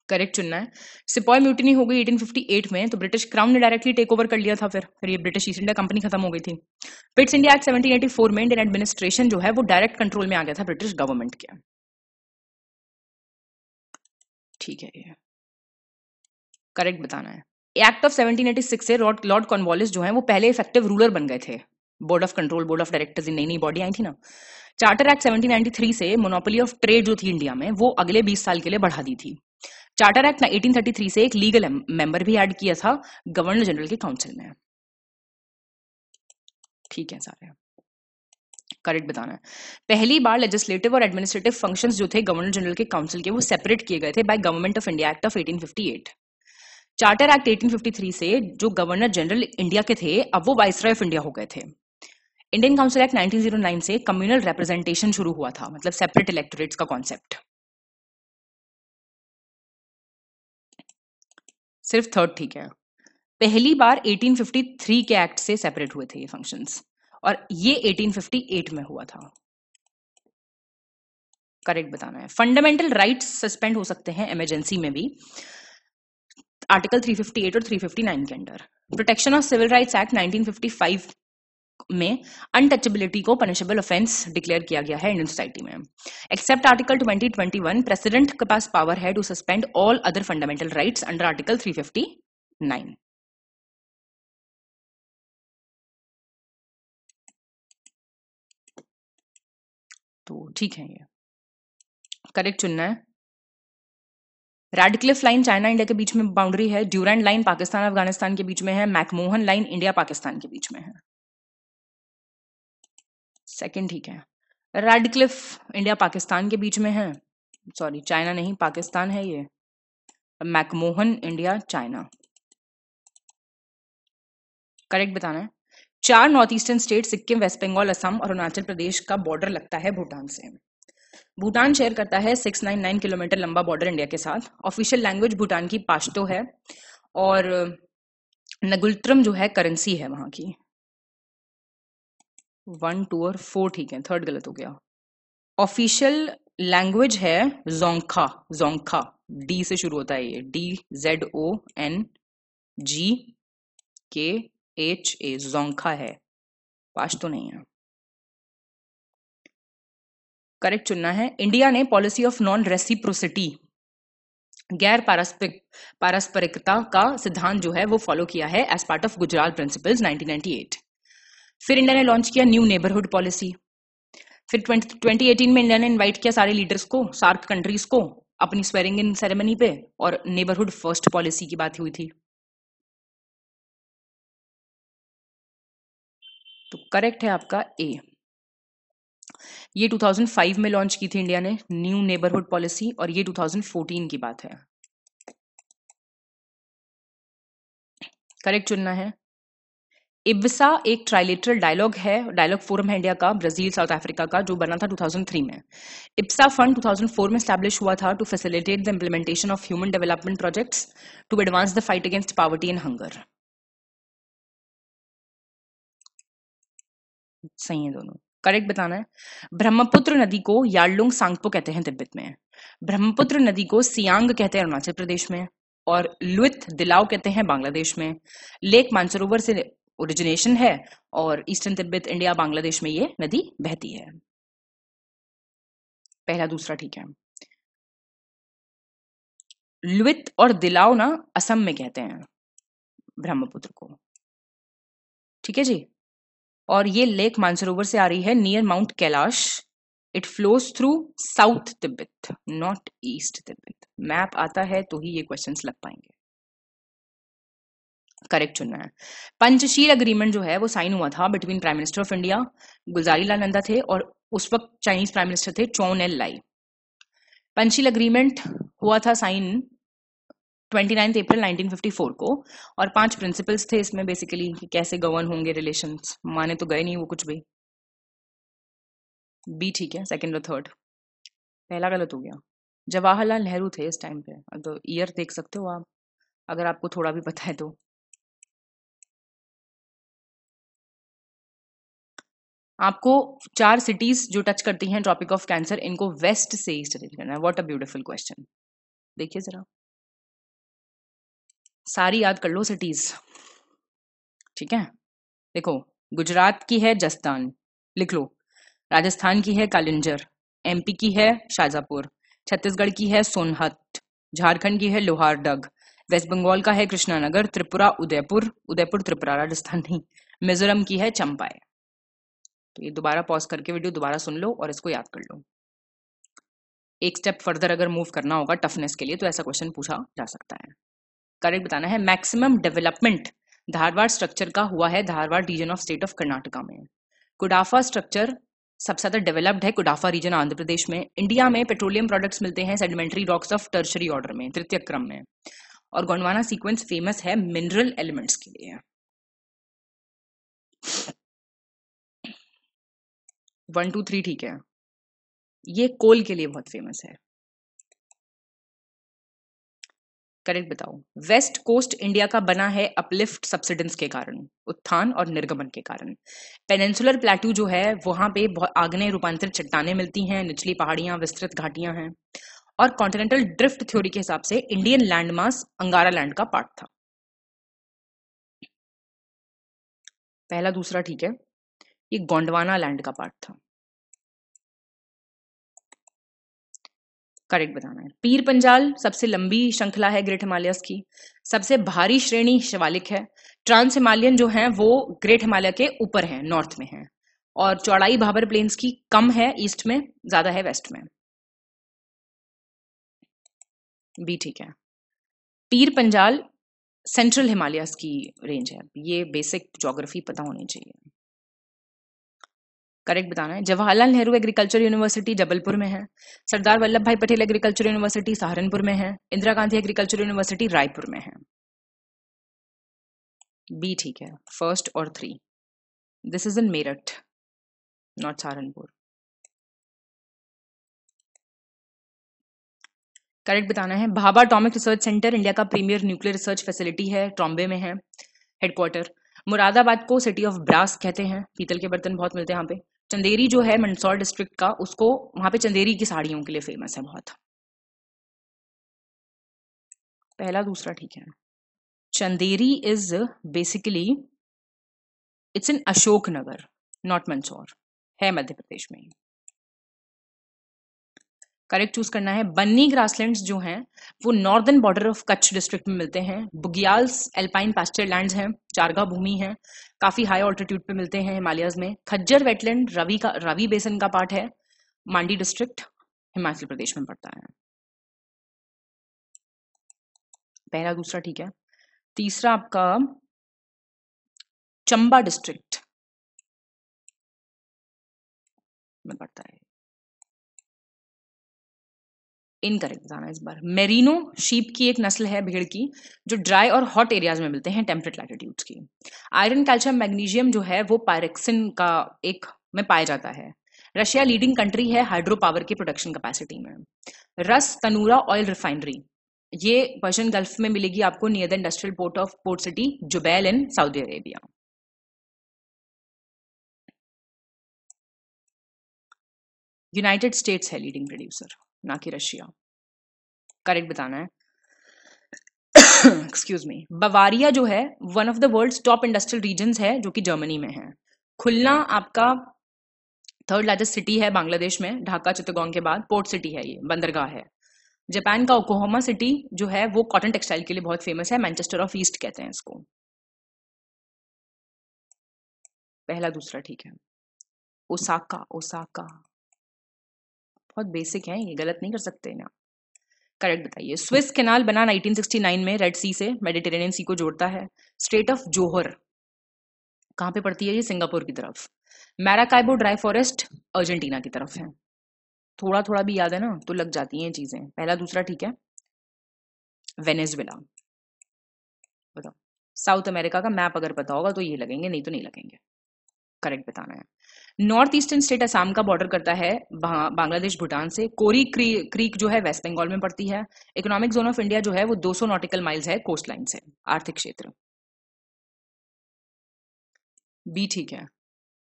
करेक्ट चुनना है सिपॉय म्यूटनी हो गई 1858 में तो ब्रिटिश क्राउन ने डायरेक्टली टेक ओवर कर लिया था फिर फिर ये ब्रिटिश ईस्ट इंडिया कंपनी खत्म हो गई थी पिट्स इंडिया एक्ट 1784 में इंडियन एडमिनिस्ट्रेशन जो है वो डायरेक्ट कंट्रोल में आ गया था ब्रिटिश गवर्नमेंट के ठीक है ये करेक्ट बताना है एक्ट ऑफ 1786 से लॉर्ड कॉर्नवालिस जो है वो पहले इफेक्टिव रूलर बन गए थे board of control board of directors इन नई नई बॉडी आई थी ना चार्टर एक्ट 1793 से मोनोपोली ऑफ ट्रेड जो थी इंडिया में वो अगले 20 साल के लिए बढ़ा दी थी चार्टर एक्ट 1833 से एक लीगल मेंबर भी ऐड किया था गवर्नर जनरल के काउंसिल में ठीक है सारे करेक्ट बताना है पहली बार लेजिस्लेटिव और एडमिनिस्ट्रेटिव फंक्शंस जो थे गवर्नर जनरल के काउंसिल के वो सेपरेट किए गए थे by government of India act of 1858 charter act 1853 से जो गवर्नर जनरल इंडिया के थे अब वो वाइस ऑफ इंडिया हो गए थे इंडियन काउंसिल एक्ट 1909 से कम्युनल रिप्रेजेंटेशन शुरू हुआ था मतलब सेपरेट इलेक्टोरेट्स का कॉन्सेप्ट सिर्फ थर्ड ठीक है पहली बार 1853 के एक्ट से सेपरेट हुए थे ये फंक्शंस और ये 1858 में हुआ था करेक्ट बताना है फंडामेंटल राइट्स सस्पेंड हो सकते हैं इमरजेंसी में भी आर्टिकल 358 और 359 के under protection of civil rights act 1955 में अनटचेबिलिटी को पनिशेबल ऑफेंस डिक्लेयर किया गया है इंडियन सोसाइटी में एक्सेप्ट आर्टिकल 2021 प्रेसिडेंट के पास पावर है to suspend all other fundamental rights under article 359 तो ठीक है ये करेक्ट चुनना है रेडक्लिफ लाइन चाइना इंडिया के बीच में बाउंड्री है ड्यूरेंट लाइन पाकिस्तान अफगानिस्तान के बीच में है मैकमोहन लाइन इंडिया पाकिस्तान के बीच में है सेकेंड ठीक है रेडक्लिफ इंडिया पाकिस्तान के बीच में है सॉरी चाइना नहीं पाकिस्तान है ये मैकमोहन इंडिया चाइना करेक्ट बताना है चार north eastern state Sikkim West Bengal Assam और अरुणाचल प्रदेश का बॉर्डर लगता है भूटान से भूटान शेयर करता है 699 किलोमीटर लंबा बॉर्डर इंडिया के साथ ऑफिशियल लैंग्वेज भूटान की पाश्तो है और नगुलत्रम जो है करेंसी है वहां की वन टू और फोर ठीक है थर्ड गलत हो गया ऑफिशियल लैंग्वेज है जोंखा जोंखा डी से शुरू होता है ये D Z O N G K H ए जोंखा है पाश्तो नहीं है करेक्ट चुनना है इंडिया ने पॉलिसी ऑफ नॉन रेसिप्रोसिटी गैर पारस्परिक पारस्परिकता का सिद्धांत जो है वो फॉलो किया है as part of Gujarat principle nineteen फिर इंडिया ने लॉन्च किया न्यू नेबरहुड पॉलिसी फिर ट्वेंटी 2018 में इंडिया ने इनवाइट किया सारे लीडर्स को सार्क कंट्रीज को अपनी स्वेरिंग इन सेरेमनी पे और नेबरहुड फर्स्ट पॉलिसी की बात हुई थी तो करेक्ट है आपका ए ये 2005 में लॉन्च की थी इंडिया ने न्यू नेबरहुड पॉलिसी और ये 2014 की बात है करेक्ट चुनना है इब्सा एक ट्राइलेटरल डायलॉग है डायलॉग फोरम है इंडिया का ब्राजील साउथ अफ्रीका का जो बना था 2003 में इब्सा फंड 2004 में स्टैब्लिश हुआ था to facilitate the implementation of human development projects to advance the fight against poverty and hunger सही है दोनों करेक्ट बताना है ब्रह्मपुत्र नदी को यार्लुंग सांगपो कहते हैं तिब्बत में ब्रह्मपुत्र नदी को सियांग कहते हैं अरुणाचल प्रदेश में और लुइथ दिलाव कहते हैं बांग्लादेश में लेक मानसरोवर से ओरिजिनेशन है और ईस्टर्न तिब्बत इंडिया बांग्लादेश में ये नदी बहती है पहला दूसरा ठीक है लुइथ और दिलाव ना असम में कहते हैं ब्रह्मपुत्र को ठीक है जी और ये लेक मानसरोवर से आ रही है near mount Kailash it flows through south Tibet not east Tibet map आता है तो ही ये क्वेश्चन लग पाएंगे करेक्ट चुनना है पंचशील अग्रीमेंट जो है वो साइन हुआ था between prime minister of India Gulzari Lal Nanda थे और उस वक्त चाइनीज प्राइम मिनिस्टर थे Chou En Lai Panchsheel agreement हुआ था साइन ट्वेंटी अप्रैल 1954 को और पांच प्रिंसिपल्स थे इसमें बेसिकली कि कैसे गवर्न होंगे रिलेशन माने तो गए नहीं वो कुछ भी बी ठीक है सेकेंड और थर्ड पहला गलत हो गया जवाहरलाल नेहरू थे इस टाइम पे तो ईयर देख सकते हो आप अगर आपको थोड़ा भी पता है तो आपको चार सिटीज जो टच करती हैं ट्रॉपिक ऑफ कैंसर इनको वेस्ट से ईस्ट अरेंज करना है व्हाट अ ब्यूटीफुल क्वेश्चन देखिए जरा सारी याद कर लो सिटीज ठीक है देखो गुजरात की है जस्तान लिख लो राजस्थान की है कालिंजर एमपी की है शाजापुर छत्तीसगढ़ की है सोनहत झारखंड की है लोहारडग वेस्ट बंगाल का है कृष्णानगर त्रिपुरा उदयपुर उदयपुर त्रिपुरा राजस्थान नहीं मिजोरम की है चंपाए तो ये दोबारा पॉज करके वीडियो दोबारा सुन लो और इसको याद कर लो एक स्टेप फर्दर अगर मूव करना होगा टफनेस के लिए तो ऐसा क्वेश्चन पूछा जा सकता है करेक्ट बताना है मैक्सिमम डेवलपमेंट धारवाड़ स्ट्रक्चर का हुआ है Dharwad region of state of Karnataka में कुडाफा स्ट्रक्चर सबसे ज़्यादा डेवलप्ड है कुडाफा रीजन आंध्र प्रदेश में इंडिया में पेट्रोलियम प्रोडक्ट्स मिलते हैं sedimentary rocks of tertiary order में तृतीय क्रम में और गोंडवाना सीक्वेंस फेमस है मिनरल एलिमेंट्स के लिए वन टू थ्री ठीक है ये कोल के लिए बहुत फेमस है करेक्ट बताओ वेस्ट कोस्ट इंडिया का बना है अपलिफ्ट सब्सिडेंस के कारण उत्थान और निर्गमन के कारण पेनेंसुलर प्लेटू जो है वहां पे आग्नेय रूपांतरित चट्टाने मिलती हैं निचली पहाड़ियां विस्तृत घाटियां हैं और कॉन्टिनेंटल ड्रिफ्ट थ्योरी के हिसाब से इंडियन लैंड मास अंगारा लैंड का पार्ट था पहला दूसरा ठीक है ये गोंडवाना लैंड का पार्ट था करेक्ट बताना है पीर पंजाल सबसे लंबी श्रृंखला है ग्रेट हिमालयस की सबसे भारी श्रेणी शिवालिक है ट्रांस हिमालयन जो है वो ग्रेट हिमालय के ऊपर है नॉर्थ में है और चौड़ाई भाबर प्लेन्स की कम है ईस्ट में ज्यादा है वेस्ट में भी ठीक है पीर पंजाल सेंट्रल हिमालयस की रेंज है ये बेसिक जोग्राफी पता होनी चाहिए करेक्ट बताना है जवाहरलाल नेहरू एग्रीकल्चर यूनिवर्सिटी जबलपुर में है सरदार वल्लभ भाई पटेल एग्रीकल्चर यूनिवर्सिटी सहारनपुर में है इंदिरा गांधी एग्रीकल्चर यूनिवर्सिटी रायपुर में है बी ठीक है फर्स्ट और three this is in Meerut not Saharanpur correct बताना है Bhabha atomic research centre India का प्रीमियर न्यूक्लियर रिसर्च फैसिलिटी है ट्रॉम्बे में है हेडक्वार्टर मुरादाबाद को सिटी ऑफ ब्रास कहते हैं पीतल के बर्तन बहुत मिलते हैं यहाँ पे चंदेरी जो है मंदसौर डिस्ट्रिक्ट का उसको वहां पे चंदेरी की साड़ियों के लिए फेमस है बहुत पहला दूसरा ठीक है Chanderi is basically it's in Ashoknagar not Mandsaur है मध्य प्रदेश में करेक्ट चूज करना है बन्नी ग्रासलैंड्स जो हैं वो northern border of Kutch district में मिलते हैं बुगियाल्स एल्पाइन पास्चर लैंड्स हैं चारगा भूमि है काफी हाई ऑल्टीट्यूड पे मिलते हैं हिमालयस में खज्जर वेटलैंड रवि का रवि बेसन का पार्ट है मांडी डिस्ट्रिक्ट हिमाचल प्रदेश में पड़ता है पहला दूसरा ठीक है तीसरा आपका चंबा डिस्ट्रिक्ट में पड़ता है इनकरेक्ट बताना इस बार मेरीनो शीप की एक नस्ल है भेड़ की जो ड्राई और हॉट एरियाज में मिलते हैं टेम्परेट लैटिट्यूड्स की आयरन कैल्शियम मैग्नीशियम जो है वो पायरेक्सिन का एक में पाया जाता है रशिया लीडिंग कंट्री है हाइड्रो पावर की प्रोडक्शन कैपेसिटी में रस तनूरा ऑयल रिफाइनरी ये पर्शियन गल्फ में मिलेगी आपको near the industrial port of port city Jubail in Saudi Arabia United States है लीडिंग प्रोड्यूसर ना कि रशिया करेक्ट बताना है एक्सक्यूज मी बवारिया जो है one of the world top industrial region है जो कि जर्मनी में है खुलना आपका थर्ड लार्जेस्ट सिटी है बांग्लादेश में ढाका चित्तगोंग के बाद पोर्ट सिटी है ये बंदरगाह है जापान का ओकोहोमा सिटी जो है वो कॉटन टेक्सटाइल के लिए बहुत फेमस है मैनचेस्टर ऑफ ईस्ट कहते हैं इसको पहला दूसरा ठीक है ओसाका ओसाका बहुत बेसिक है ये गलत नहीं कर सकते ना करेक्ट बताइए स्विस केनाल बना 1969 में रेड सी से मेडिटेरेनियन सी को जोड़ता है स्टेट ऑफ जोहर कहाँ पे पड़ती है ये सिंगापुर की तरफ मैराकाइबो ड्राई फॉरेस्ट अर्जेंटीना की तरफ है थोड़ा थोड़ा भी याद है ना तो लग जाती हैं चीजें पहला दूसरा ठीक है वेनेजुएला बताओ साउथ अमेरिका का मैप अगर पता होगा तो ये लगेंगे नहीं तो नहीं लगेंगे करेक्ट बताना है नॉर्थ ईस्टर्न स्टेट असम का बॉर्डर करता है बांग्लादेश भूटान से कोरी क्री, क्रीक जो है वेस्ट बंगाल में पड़ती है इकोनॉमिक जोन ऑफ इंडिया जो है वो 200 नॉटिकल माइल्स है कोस्ट लाइन से आर्थिक क्षेत्र बी ठीक है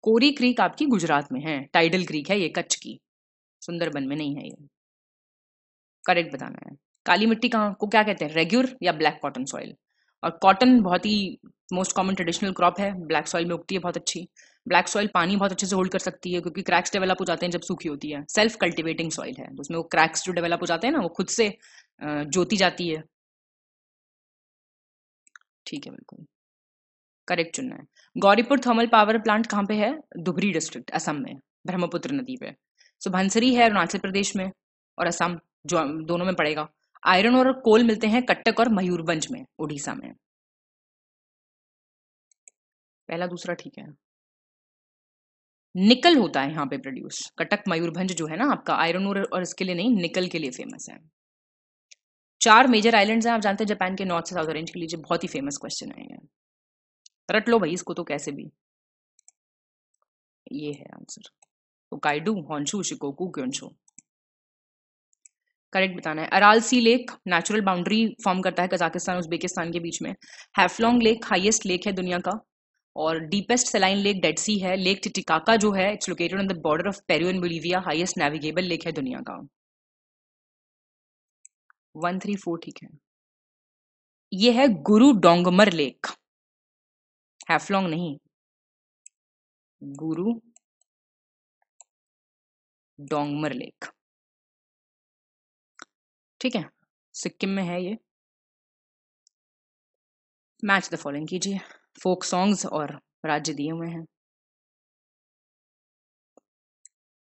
कोरी क्रीक आपकी गुजरात में है टाइडल क्रीक है ये कच्छ की सुंदरबन में नहीं है ये करेक्ट बताना है काली मिट्टी कहाँ को क्या कहते हैं रेग्यूर या ब्लैक कॉटन सॉइल और कॉटन बहुत ही मोस्ट कॉमन ट्रेडिशनल क्रॉप है ब्लैक सॉइल में उगती है बहुत अच्छी ब्लैक सॉइल पानी बहुत अच्छे से होल्ड कर सकती है क्योंकि क्रैक्स डेवलप हो जाते हैं जब सूखी होती है सेल्फ कल्टिवेटिंग सॉइल है उसमें वो क्रैक्स जो डेवलप हो जाते हैं ना वो खुद से जोती जाती है ठीक है बिल्कुल करेक्ट चुनना है गौरीपुर थर्मल पावर प्लांट कहाँ पे है दुबरी डिस्ट्रिक्ट असम में ब्रह्मपुत्र नदी पे सो भंसरी है अरुणाचल प्रदेश में और असम जो दोनों में पड़ेगा आयरन और कोल मिलते हैं कटक और मयूरभंज में उड़ीसा में पहला दूसरा ठीक है निकल होता है यहाँ पे प्रोड्यूस कटक मयूरभंज जो है ना आपका आयरन और इसके लिए नहीं निकल के लिए फेमस है चार मेजर आइलैंड्स हैं आप जानते हैं जापान के नॉर्थ से साउथ अरेंज के लिए बहुत ही फेमस क्वेश्चन हैं रट लो भाई इसको तो कैसे भी ये है आंसर तो Hokkaido Honshu Shikoku Kyushu correct बताना है Aral Sea lake natural boundary form करता है कजाकिस्तान उजबेकिस्तान के बीच में हैफलोंग लेक हाईएस्ट लेक है दुनिया का और deepest saline lake Dead Sea है लेक टिटिकाका जो है it's located on the border of Peru and Bolivia highest navigable lake है दुनिया का वन थ्री फोर ठीक है ये है गुरु डोंगमर लेक हैफलोंग नहीं गुरु डोंगमर लेक ठीक है सिक्किम में है ये मैच द फॉलोइंग कीजिए फोक सॉन्ग्स और राज्य दिए हुए हैं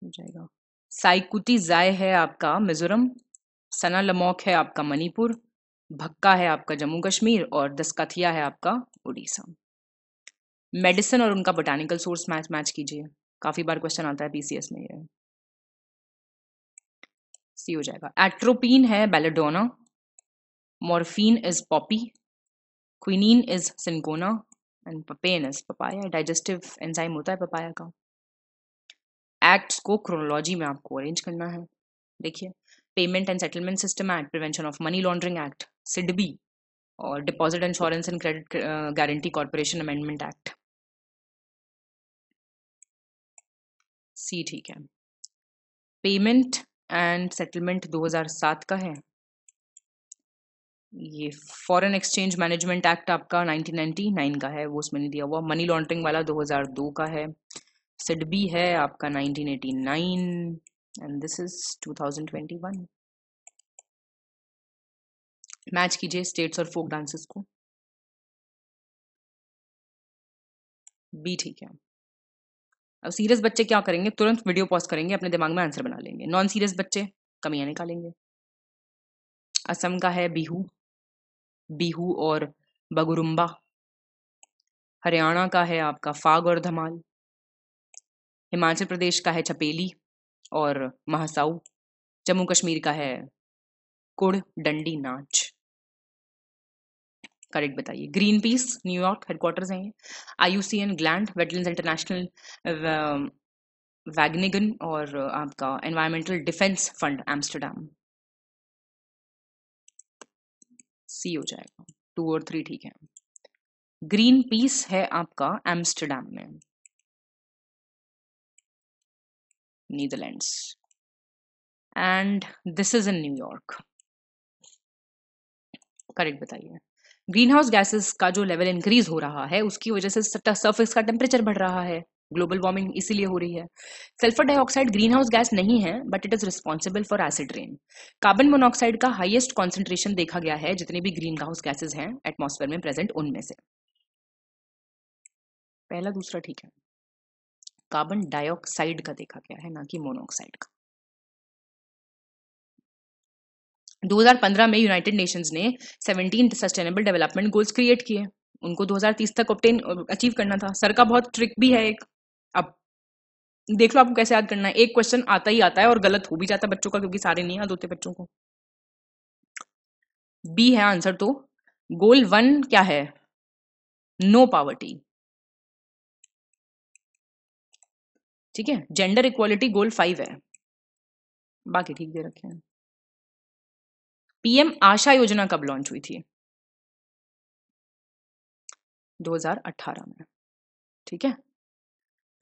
जाएगा साइकुति जाय है आपका मिजोरम सना लमोक है आपका मणिपुर भक्का है आपका जम्मू कश्मीर और दस्कथिया है आपका उड़ीसा मेडिसिन और उनका बोटानिकल सोर्स मैच मैच कीजिए काफी बार क्वेश्चन आता है पीसीएस में ये सी हो जाएगा एट्रोपीन है belladonna morphine is poppy quinine is cinchona and pain is papaya digestive enzyme होता है पपाया का एक्ट्स को क्रोनोलॉजी में आपको अरेंज करना है देखिए payment and settlement system act prevention of money laundering act SIDBI और deposit insurance and credit guarantee corporation amendment act C ठीक है पेमेंट एंड सेटलमेंट 2007 का है ये फॉरेन एक्सचेंज मैनेजमेंट एक्ट आपका 1999 का है वो उसमें नहीं दिया हुआ मनी लॉन्ड्रिंग वाला 2002 का है सिडबी है आपका 1989 एंड दिस इज 2021 मैच कीजिए स्टेट्स और फोक डांसेस को बी ठीक है अब सीरियस बच्चे क्या करेंगे तुरंत वीडियो पॉज करेंगे अपने दिमाग में आंसर बना लेंगे नॉन सीरियस बच्चे कमियाँ निकालेंगे असम का है बिहू बिहू और बगुरुम्बा हरियाणा का है आपका फाग और धमाल हिमाचल प्रदेश का है चपेली और महासाऊ जम्मू कश्मीर का है कुड़ डंडी नाच करेक्ट बताइए ग्रीन पीस न्यूयॉर्क हेडक्वार्टर्स हैं IUCN Gland wetland international Wageningen और आपका environmental defence fund Amsterdam C हो जाएगा टू और थ्री ठीक है ग्रीन पीस है आपका एम्स्टरडेम में Netherlands and this is in New York correct बताइए ग्रीन हाउस गैसेस का जो लेवल इंक्रीज हो रहा है उसकी वजह से सरफेस का टेम्परेचर बढ़ रहा है ग्लोबल वार्मिंग इसीलिए हो रही है sulphur dioxide greenhouse gas नहीं है but it is responsible for acid rain carbon monoxide का हाइएस्ट कॉन्सेंट्रेशन देखा गया है जितने भी ग्रीन हाउस गैसेज हैं एटमोसफेयर में प्रेजेंट उनमें से पहला दूसरा ठीक है कार्बन डाइऑक्साइड का देखा गया है ना कि मोनोऑक्साइड का 2015 में यूनाइटेड नेशंस ने 17 सस्टेनेबल डेवलपमेंट गोल्स क्रिएट किए उनको 2030 तक ऑप्टेन अचीव करना था सर का बहुत ट्रिक भी है एक अब देख लो आपको कैसे याद करना है एक क्वेश्चन आता ही आता है और गलत हो भी जाता है बच्चों का क्योंकि सारे नहीं याद होते बच्चों को बी है आंसर तो गोल वन क्या है नो पावर्टी ठीक है जेंडर इक्वालिटी गोल फाइव है बाकी ठीक दे रखे हैं पीएम आशा योजना कब लॉन्च हुई थी 2018 में ठीक है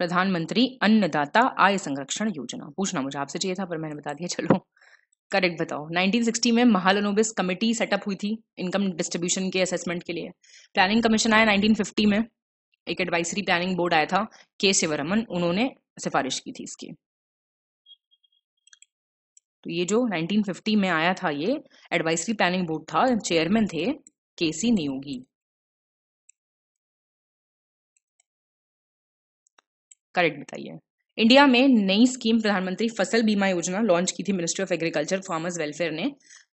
प्रधानमंत्री अन्नदाता आय संरक्षण योजना पूछना मुझे आपसे चाहिए था पर मैंने बता दिया चलो करेक्ट बताओ 1960 में महालनोबिस कमेटी सेटअप हुई थी इनकम डिस्ट्रीब्यूशन के असेसमेंट के लिए प्लानिंग कमीशन आया 1950 में एक एडवाइसरी प्लानिंग बोर्ड आया था के शिवरमन उन्होंने सिफारिश की थी इसकी तो ये जो 1950 में आया था ये एडवाइसरी प्लानिंग बोर्ड था चेयरमैन थे के सी नियोगी करेक्ट बताइए इंडिया में नई स्कीम प्रधानमंत्री फसल बीमा योजना लॉन्च की थी ministry of agriculture farmers welfare ने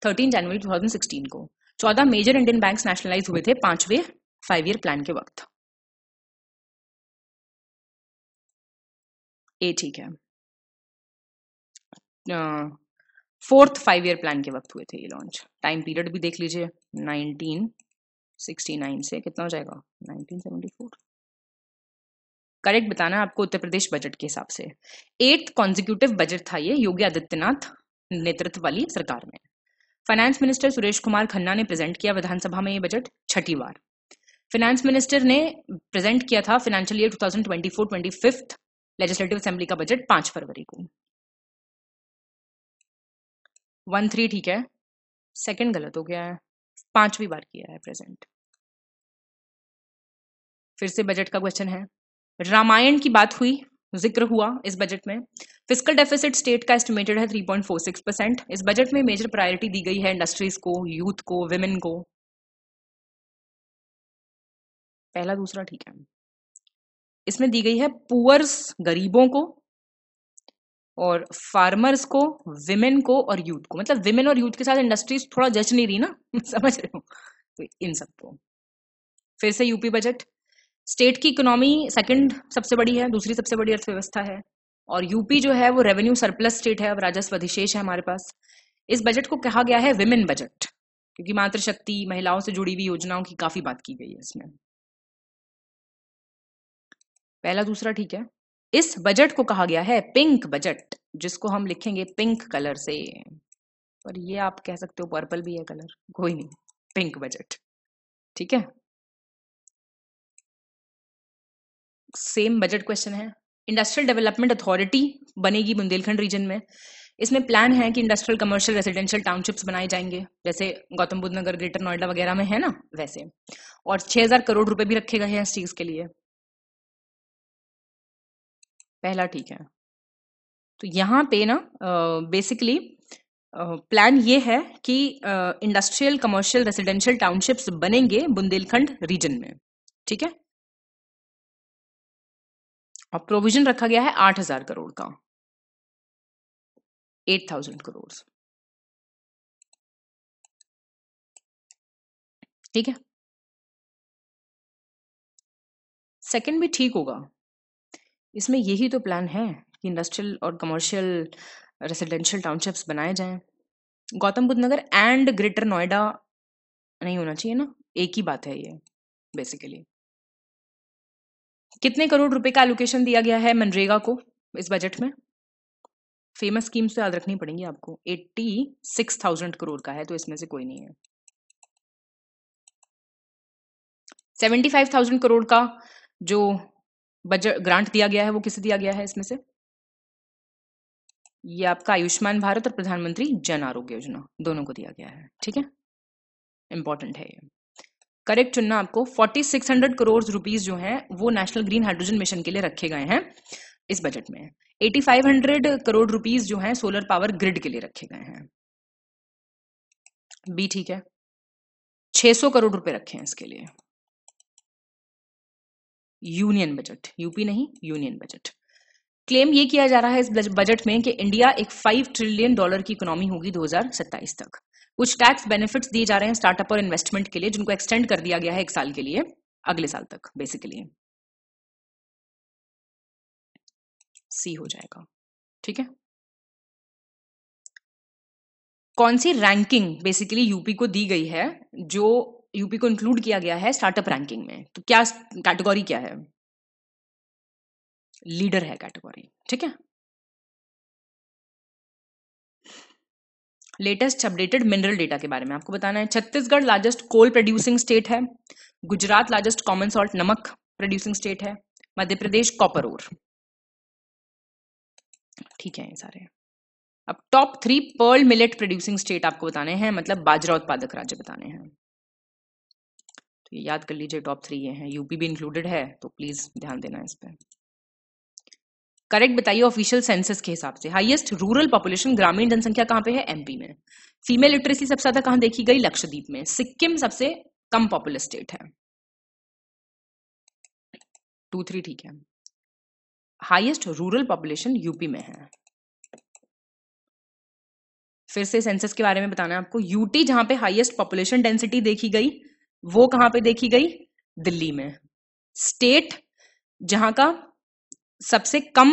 13 जनवरी 2016 को चौदह मेजर इंडियन बैंक्स नेशनलाइज हुए थे पांचवे फाइव ईयर प्लान के वक्त ए ठीक है फोर्थ फाइव ईयर प्लान के वक्त हुए थे ये लॉन्च टाइम पीरियड भी देख लीजिए 1969 से कितना हो जाएगा 1974 करेक्ट बताना आपको उत्तर प्रदेश बजट के हिसाब से एट्थ कॉन्जिक्यूटिव बजट था ये योगी आदित्यनाथ नेतृत्व वाली सरकार में फाइनेंस मिनिस्टर सुरेश कुमार खन्ना ने प्रेजेंट किया विधानसभा में ये बजट छठी बार फाइनेंस मिनिस्टर ने प्रेजेंट किया था फाइनेंशियल ईयर 2024 25 लेजिस्लेटिव असेंबली का बजट पांच फरवरी को वन थ्री ठीक है सेकंड गलत हो गया है पांचवी बार किया है प्रेजेंट फिर से बजट का क्वेश्चन है रामायण की बात हुई जिक्र हुआ इस बजट में फिजिकल डेफिसिट स्टेट का एस्टिमेटेड है 3.46 परसेंट इस बजट में मेजर प्रायोरिटी दी गई है इंडस्ट्रीज को यूथ को विमेन को पहला दूसरा ठीक है इसमें दी गई है पुअर्स गरीबों को और फार्मर्स को विमेन को और यूथ को मतलब विमेन और यूथ के साथ इंडस्ट्रीज थोड़ा जच नहीं रही ना समझ रहे हो तो इन सबको फिर से यूपी बजट स्टेट की इकोनॉमी सेकंड सबसे बड़ी है दूसरी सबसे बड़ी अर्थव्यवस्था है और यूपी जो है वो रेवेन्यू सरप्लस स्टेट है अब राजस्व अधिशेष है हमारे पास इस बजट को कहा गया है विमेन बजट क्योंकि मातृशक्ति महिलाओं से जुड़ी हुई योजनाओं की काफी बात की गई है इसमें पहला दूसरा ठीक है इस बजट को कहा गया है पिंक बजट जिसको हम लिखेंगे पिंक कलर से और ये आप कह सकते हो पर्पल भी है कलर कोई नहीं पिंक बजट ठीक है सेम बजट क्वेश्चन है इंडस्ट्रियल डेवलपमेंट अथॉरिटी बनेगी बुंदेलखंड रीजन में इसमें प्लान है कि इंडस्ट्रियल कमर्शियल रेजिडेंशियल टाउनशिप्स बनाए जाएंगे जैसे गौतम बुद्ध नगर ग्रेटर नोएडा वगैरह में है ना वैसे और 6000 करोड़ रुपए भी रखे गए हैं इस चीज के लिए पहला ठीक है तो यहाँ पे ना बेसिकली प्लान ये है कि इंडस्ट्रियल कमर्शियल रेजिडेंशियल टाउनशिप्स बनेंगे बुंदेलखंड रीजन में ठीक है और प्रोविजन रखा गया है आठ हजार करोड़ का एट थाउजेंड करोड़ ठीक है सेकंड भी ठीक होगा इसमें यही तो प्लान है कि इंडस्ट्रियल और कमर्शियल रेसिडेंशियल टाउनशिप्स बनाए जाएं गौतम बुद्ध नगर एंड ग्रेटर नोएडा नहीं होना चाहिए ना एक ही बात है ये बेसिकली कितने करोड़ रुपए का एलोकेशन दिया गया है मनरेगा को इस बजट में फेमस स्कीम्स तो याद रखनी पड़ेंगी आपको एट्टी सिक्स थाउजेंड करोड़ का है तो इसमें से कोई नहीं है सेवेंटी फाइव थाउजेंड करोड़ का जो बजट ग्रांट दिया गया है वो किसे दिया गया है इसमें से ये आपका आयुष्मान भारत और प्रधानमंत्री जन आरोग्य योजना दोनों को दिया गया है ठीक है इंपॉर्टेंट है ये करेक्ट चुनना आपको 4600 करोड़ रुपीस जो है वो नेशनल ग्रीन हाइड्रोजन मिशन के लिए रखे गए हैं इस बजट में 8500 करोड़ रुपीस जो है सोलर पावर ग्रिड के लिए रखे गए हैं बी ठीक है 600 करोड़ रुपए रखे हैं इसके लिए यूनियन बजट यूपी नहीं यूनियन बजट क्लेम ये किया जा रहा है इस बजट में कि इंडिया एक 5 ट्रिलियन डॉलर की इकोनॉमी होगी 2027 तक कुछ टैक्स बेनिफिट्स दिए जा रहे हैं स्टार्टअप और इन्वेस्टमेंट के लिए जिनको एक्सटेंड कर दिया गया है एक साल के लिए अगले साल तक बेसिकली सी हो जाएगा ठीक है कौन सी रैंकिंग बेसिकली यूपी को दी गई है जो यूपी को इंक्लूड किया गया है स्टार्टअप रैंकिंग में तो क्या कैटेगरी क्या है लीडर है कैटेगरी ठीक है लेटेस्ट अपडेटेड मिनरल डेटा के बारे में आपको बताना है Chhattisgarh largest coal producing state है गुजरात लार्जेस्ट कॉमन सॉल्ट नमक प्रोड्यूसिंग स्टेट है मध्य प्रदेश कॉपर ओर ठीक है ये सारे अब top three pearl millet producing state आपको बताने हैं मतलब बाजरा उत्पादक राज्य बताने हैं तो ये याद कर लीजिए टॉप थ्री ये हैं यूपी भी इंक्लूडेड है तो प्लीज ध्यान देना इस पर करेक्ट बताइए ऑफिशियल सेंसस के हिसाब से हाईएस्ट रूरल पॉपुलेशन ग्रामीण जनसंख्या कहाँ पे है एमपी में फीमेल लिटरेसी सबसे ज्यादा कहाँ देखी गई लक्षद्वीप में सिक्किम सबसे कम पॉपुलर स्टेट है टू थ्री ठीक है हाईएस्ट रूरल पॉपुलेशन यूपी में है फिर से सेंसस के बारे में बताना है आपको यूटी जहां पे हाईएस्ट पॉपुलेशन डेंसिटी देखी गई वो कहां पे देखी गई दिल्ली में स्टेट जहां का सबसे कम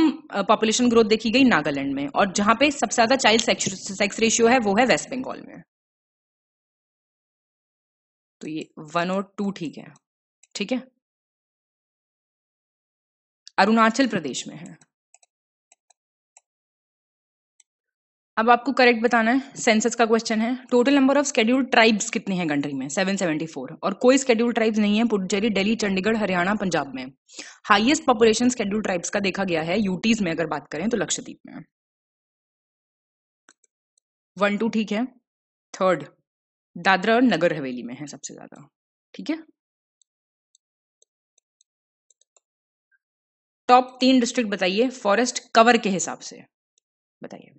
पॉपुलेशन ग्रोथ देखी गई नागालैंड में और जहां पे सबसे ज्यादा चाइल्ड सेक्स रेशियो है वो है वेस्ट बंगाल में तो ये वन और टू ठीक है ठीक है अरुणाचल प्रदेश में है अब आपको करेक्ट बताना है सेंसस का क्वेश्चन है total number of scheduled tribes कितने हैं कंट्री में 774 और कोई स्केड्यूल ट्राइब्स नहीं है पुडुचेरी दिल्ली चंडीगढ़ हरियाणा पंजाब में हाईएस्ट पॉपुलेशन स्केड्यूल ट्राइब्स का देखा गया है यूटीज में अगर बात करें तो लक्षद्वीप में वन टू ठीक है थर्ड दादरा और नगर हवेली में है सबसे ज्यादा ठीक है टॉप तीन डिस्ट्रिक्ट बताइए फॉरेस्ट कवर के हिसाब से बताइए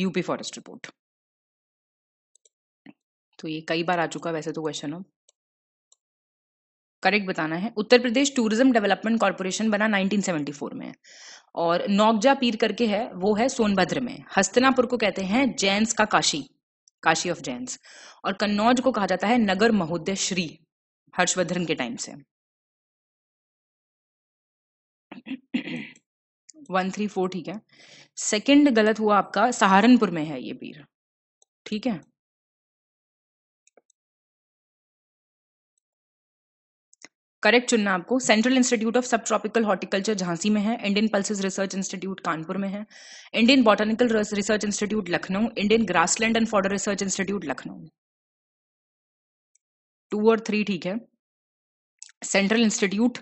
यूपी फॉरेस्ट रिपोर्ट तो ये कई बार आ चुका वैसे तो क्वेश्चन हो करेक्ट बताना है Uttar Pradesh tourism development corporation बना 1974 में और नौगजा पीर करके है वो है सोनभद्र में हस्तनापुर को कहते हैं जैंस का काशी काशी ऑफ जैंस और कन्नौज को कहा जाता है नगर महोदय श्री हर्षवर्धन के टाइम से वन थ्री फोर ठीक है सेकंड गलत हुआ आपका सहारनपुर में है ये पीर ठीक है करेक्ट चुनना आपको central institute of subtropical horticulture Jhansi में है Indian pulses research institute Kanpur में है Indian botanical research institute Lucknow Indian grassland and fodder research institute Lucknow two और थ्री ठीक है सेंट्रल इंस्टीट्यूट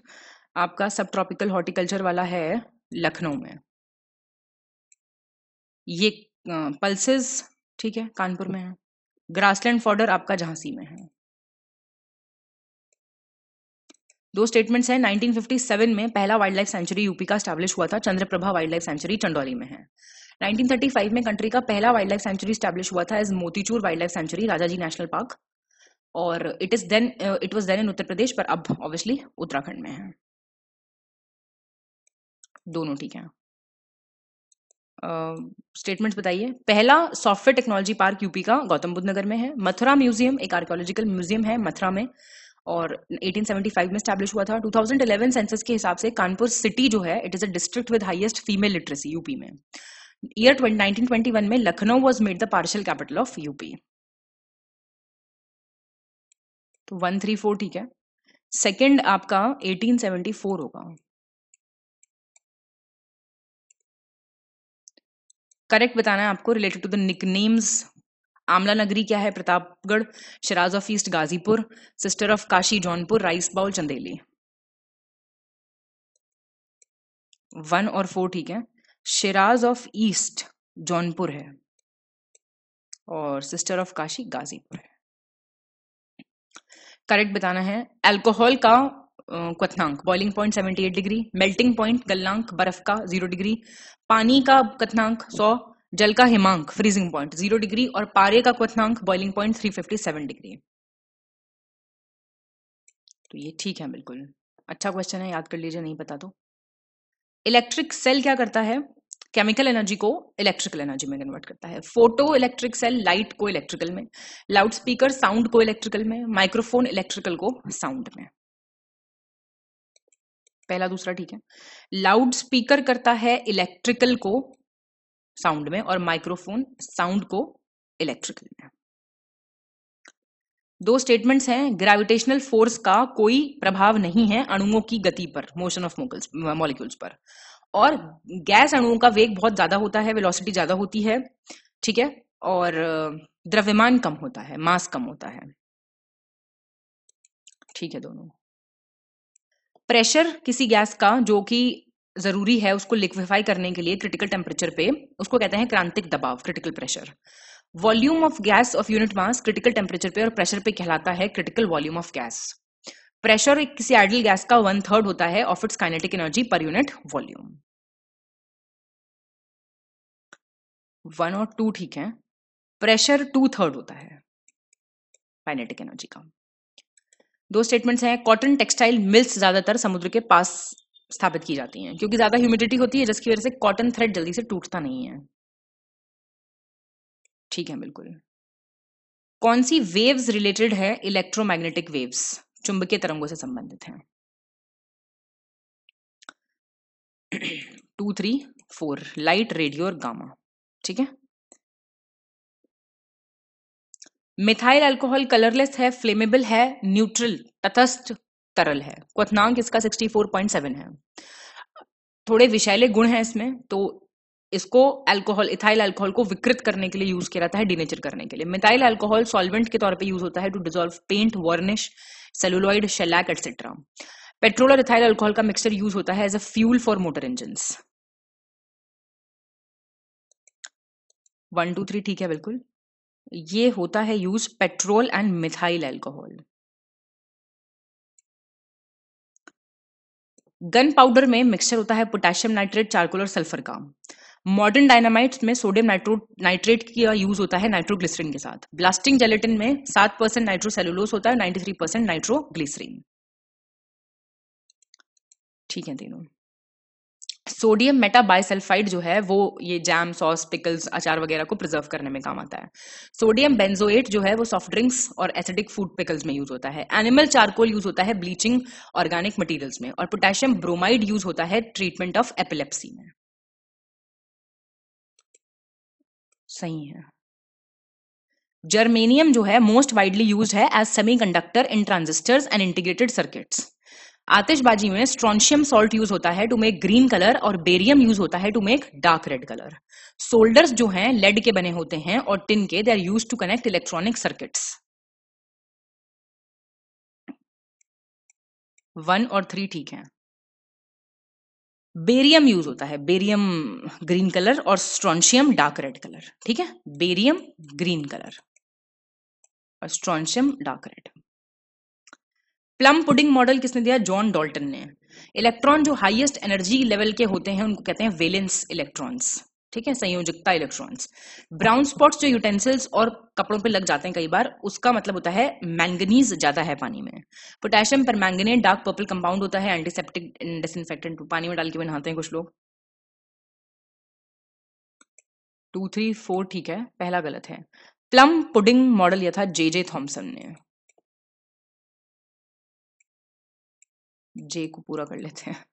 आपका सब ट्रॉपिकल हॉर्टिकल्चर वाला है लखनऊ में ये पल्सेस ठीक है कानपुर में है ग्रासलैंड फॉर्डर आपका झांसी में है दो स्टेटमेंट्स हैं 1957 में पहला वाइल्ड लाइफ सेंचुरी यूपी का स्टैब्लिश हुआ था Chandraprabha wildlife sanctuary Chandauli में है 1935 में कंट्री का पहला वाइल्ड लाइफ सेंचुरी स्टैब्लिश हुआ था as Motichur wildlife sanctuary Rajaji national park और it is then it was then in Uttar Pradesh पर अब ऑब्वियसली उत्तराखंड में है दोनों ठीक है स्टेटमेंट uh, बताइए पहला सॉफ्टवेयर टेक्नोलॉजी पार्क यूपी का गौतम बुद्ध नगर में है मथुरा म्यूजियम एक आर्कियोलॉजिकल म्यूजियम है मथुरा में और 1875 में स्टैब्लिश हुआ था 2011 सेंसस के हिसाब से कानपुर सिटी जो है it is a district with highest female literacy UP में ईयर 1921 में Lucknow was made the partial capital of UP तो वन थ्री फोर ठीक है सेकेंड आपका 1874 होगा करेक्ट बताना है आपको related to the nicknames Amla Nagari क्या है Pratapgarh Shiraz of east Ghazipur sister of Kashi Jaunpur rice bowl Chandauli one और फोर ठीक है शराज ऑफ ईस्ट जौनपुर है और सिस्टर ऑफ काशी गाजीपुर है करेक्ट बताना है अल्कोहल का क्वथनांक boiling point 78 degree melting point गलनांक बर्फ का जीरो डिग्री पानी का क्वथनांक 100 जल का हिमांक फ्रीजिंग पॉइंट जीरो डिग्री और पारे का क्वथनांक बॉइलिंग पॉइंट 357 डिग्री तो ये ठीक है बिल्कुल अच्छा क्वेश्चन है याद कर लीजिए नहीं पता तो इलेक्ट्रिक सेल क्या करता है केमिकल एनर्जी को इलेक्ट्रिकल एनर्जी में कन्वर्ट करता है फोटो इलेक्ट्रिक सेल लाइट को इलेक्ट्रिकल में लाउड स्पीकर साउंड को इलेक्ट्रिकल में माइक्रोफोन इलेक्ट्रिकल को साउंड में पहला दूसरा ठीक है लाउड स्पीकर करता है इलेक्ट्रिकल को साउंड में और माइक्रोफोन साउंड को इलेक्ट्रिकल में दो स्टेटमेंट्स हैं ग्रेविटेशनल फोर्स का कोई प्रभाव नहीं है अणुओं की गति पर मोशन ऑफ मॉलिक्यूल्स पर और गैस अणुओं का वेग बहुत ज्यादा होता है वेलोसिटी ज्यादा होती है ठीक है और द्रव्यमान कम होता है मास कम होता है ठीक है दोनों प्रेशर किसी गैस का जो कि जरूरी है उसको लिक्विफाई करने के लिए क्रिटिकल टेम्परेचर पे उसको कहते हैं क्रांतिक दबाव critical pressure volume of gas of unit mass critical temperature पे और प्रेशर पे कहलाता है critical volume of gas pressure एक किसी आइडल गैस का वन थर्ड होता है of its kinetic energy per unit volume one और टू ठीक है प्रेशर टू थर्ड होता है काइनेटिक एनर्जी का दो स्टेटमेंट्स हैं कॉटन टेक्सटाइल मिल्स ज़्यादातर समुद्र के पास स्थापित की जाती हैं क्योंकि ज़्यादा ह्यूमिडिटी होती है जिसकी वजह से कॉटन थ्रेड जल्दी से टूटता नहीं है ठीक है बिल्कुल कौन सी वेव्स रिलेटेड है इलेक्ट्रोमैग्नेटिक वेव्स चुंबकीय तरंगों से संबंधित हैं two three four light radio और गामा ठीक है मिथाइल अल्कोहल कलरलेस है फ्लेमेबल है न्यूट्रल तटस्थ तरल है क्वनांक इसका 64.7 है थोड़े विषैले गुण हैं इसमें तो इसको अल्कोहल इथाइल अल्कोहल को विकृत करने के लिए यूज किया जाता है डिनेचर करने के लिए मिथाइल अल्कोहल सॉल्वेंट के तौर पे यूज होता है to dissolve paint varnish celluloid shellac etcetera petrol और इथाइल अल्कोहल का मिक्सचर यूज होता है as a fuel for motor engine one two three ठीक है बिल्कुल ये होता है use petrol and methyl alcohol gunpowder में मिक्सचर होता है पोटेशियम नाइट्रेट चारकोल और सल्फर का मॉडर्न डायनामाइट में सोडियम नाइट्रो नाइट्रेट का यूज होता है नाइट्रोग्लिसरीन के साथ ब्लास्टिंग जेलेटिन में सात परसेंट नाइट्रोसेलुलोस होता है नाइन्टी थ्री परसेंट नाइट्रोग्लिसरीन ठीक है तीनों सोडियम मेटा बाइसल्फाइड जो है वो ये जैम सॉस पिकल्स अचार वगैरह को प्रिजर्व करने में काम आता है सोडियम बेंजोएट जो है वो सॉफ्ट ड्रिंक्स और एसिडिक फूड पिकल्स में यूज होता है एनिमल चारकोल यूज होता है ब्लीचिंग ऑर्गेनिक मटेरियल्स में और पोटेशियम ब्रोमाइड यूज होता है ट्रीटमेंट ऑफ एपिलेप्सी में सही है जर्मेनियम जो है मोस्ट वाइडली यूज है as semiconductor in transistors and integrated circuits आतिशबाजी में स्ट्रॉन्शियम सॉल्ट यूज होता है टू मेक ग्रीन कलर और बेरियम यूज होता है to make dark red colour solders जो हैं लेड के बने होते हैं और टिन के they are use to connect electronic circuits one और थ्री ठीक है बेरियम यूज होता है बेरियम ग्रीन कलर और स्ट्रॉन्शियम डार्क रेड कलर ठीक है बेरियम ग्रीन कलर और strontium dark red plum pudding model किसने दिया जॉन डॉल्टन ने इलेक्ट्रॉन जो हाईएस्ट एनर्जी लेवल के होते हैं उनको कहते हैं वेलेंस इलेक्ट्रॉन्स ठीक है संयोजकता इलेक्ट्रॉन्स ब्राउन स्पॉट्स जो यूटेंसिल्स और कपड़ों पे लग जाते हैं कई बार उसका मतलब होता है मैंगनीज ज्यादा है पानी में पोटेशियम पर मैंगने डार्क पर्पल कंपाउंड होता है एंटीसेप्टिक डिसइनफेक्टेंट पानी में डाल के भी नहाते हैं कुछ लोग टू थ्री फोर ठीक है पहला गलत है प्लम पुडिंग मॉडल यह था जे जे थॉम्सन ने जे को पूरा कर लेते हैं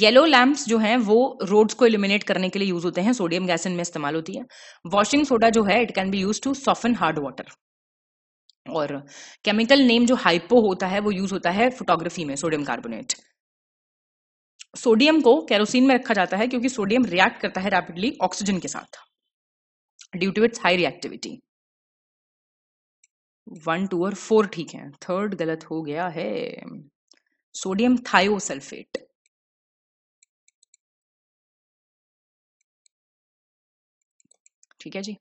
येलो लैंप्स जो हैं वो रोड्स को इलिमिनेट करने के लिए यूज होते हैं सोडियम गैस इनमें इस्तेमाल होती है वॉशिंग सोडा जो है it can be use to soften hard water और केमिकल नेम जो हाइपो होता है वो यूज होता है फोटोग्राफी में सोडियम कार्बोनेट सोडियम को कैरोसिन में रखा जाता है क्योंकि सोडियम रिएक्ट करता है रैपिडली ऑक्सीजन के साथ due to its high reactivity one two और फोर ठीक है थर्ड गलत हो गया है सोडियम थायोसल्फेट ठीक है जी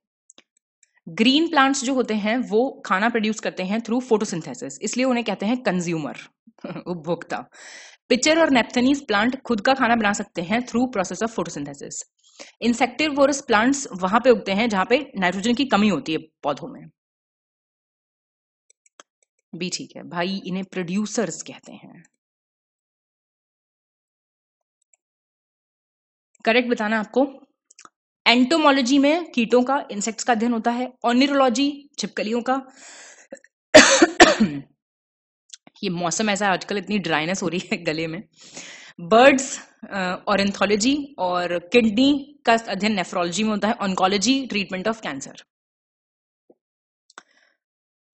ग्रीन प्लांट्स जो होते हैं वो खाना प्रोड्यूस करते हैं थ्रू फोटोसिंथेसिस इसलिए उन्हें कहते हैं कंज्यूमर उपभोक्ता पिचर और नेपथनीस प्लांट खुद का खाना बना सकते हैं थ्रू प्रोसेस ऑफ फोटोसिंथेसिस वोरस प्लांट्स वहां पे उगते हैं जहां पे नाइट्रोजन की कमी होती है पौधों में भी ठीक है भाई इन्हें प्रोड्यूसर्स कहते हैं करेक्ट बताना आपको एंटोमोलॉजी में कीटों का इंसेक्ट्स का अध्ययन होता है ऑनिरोलॉजी छिपकलियों का ये मौसम ऐसा है आजकल इतनी ड्राइनेस हो रही है गले में बर्ड्स और एंथोलॉजी और किडनी का अध्ययन नेफ्रोलॉजी में होता है ऑनकोलॉजी ट्रीटमेंट ऑफ कैंसर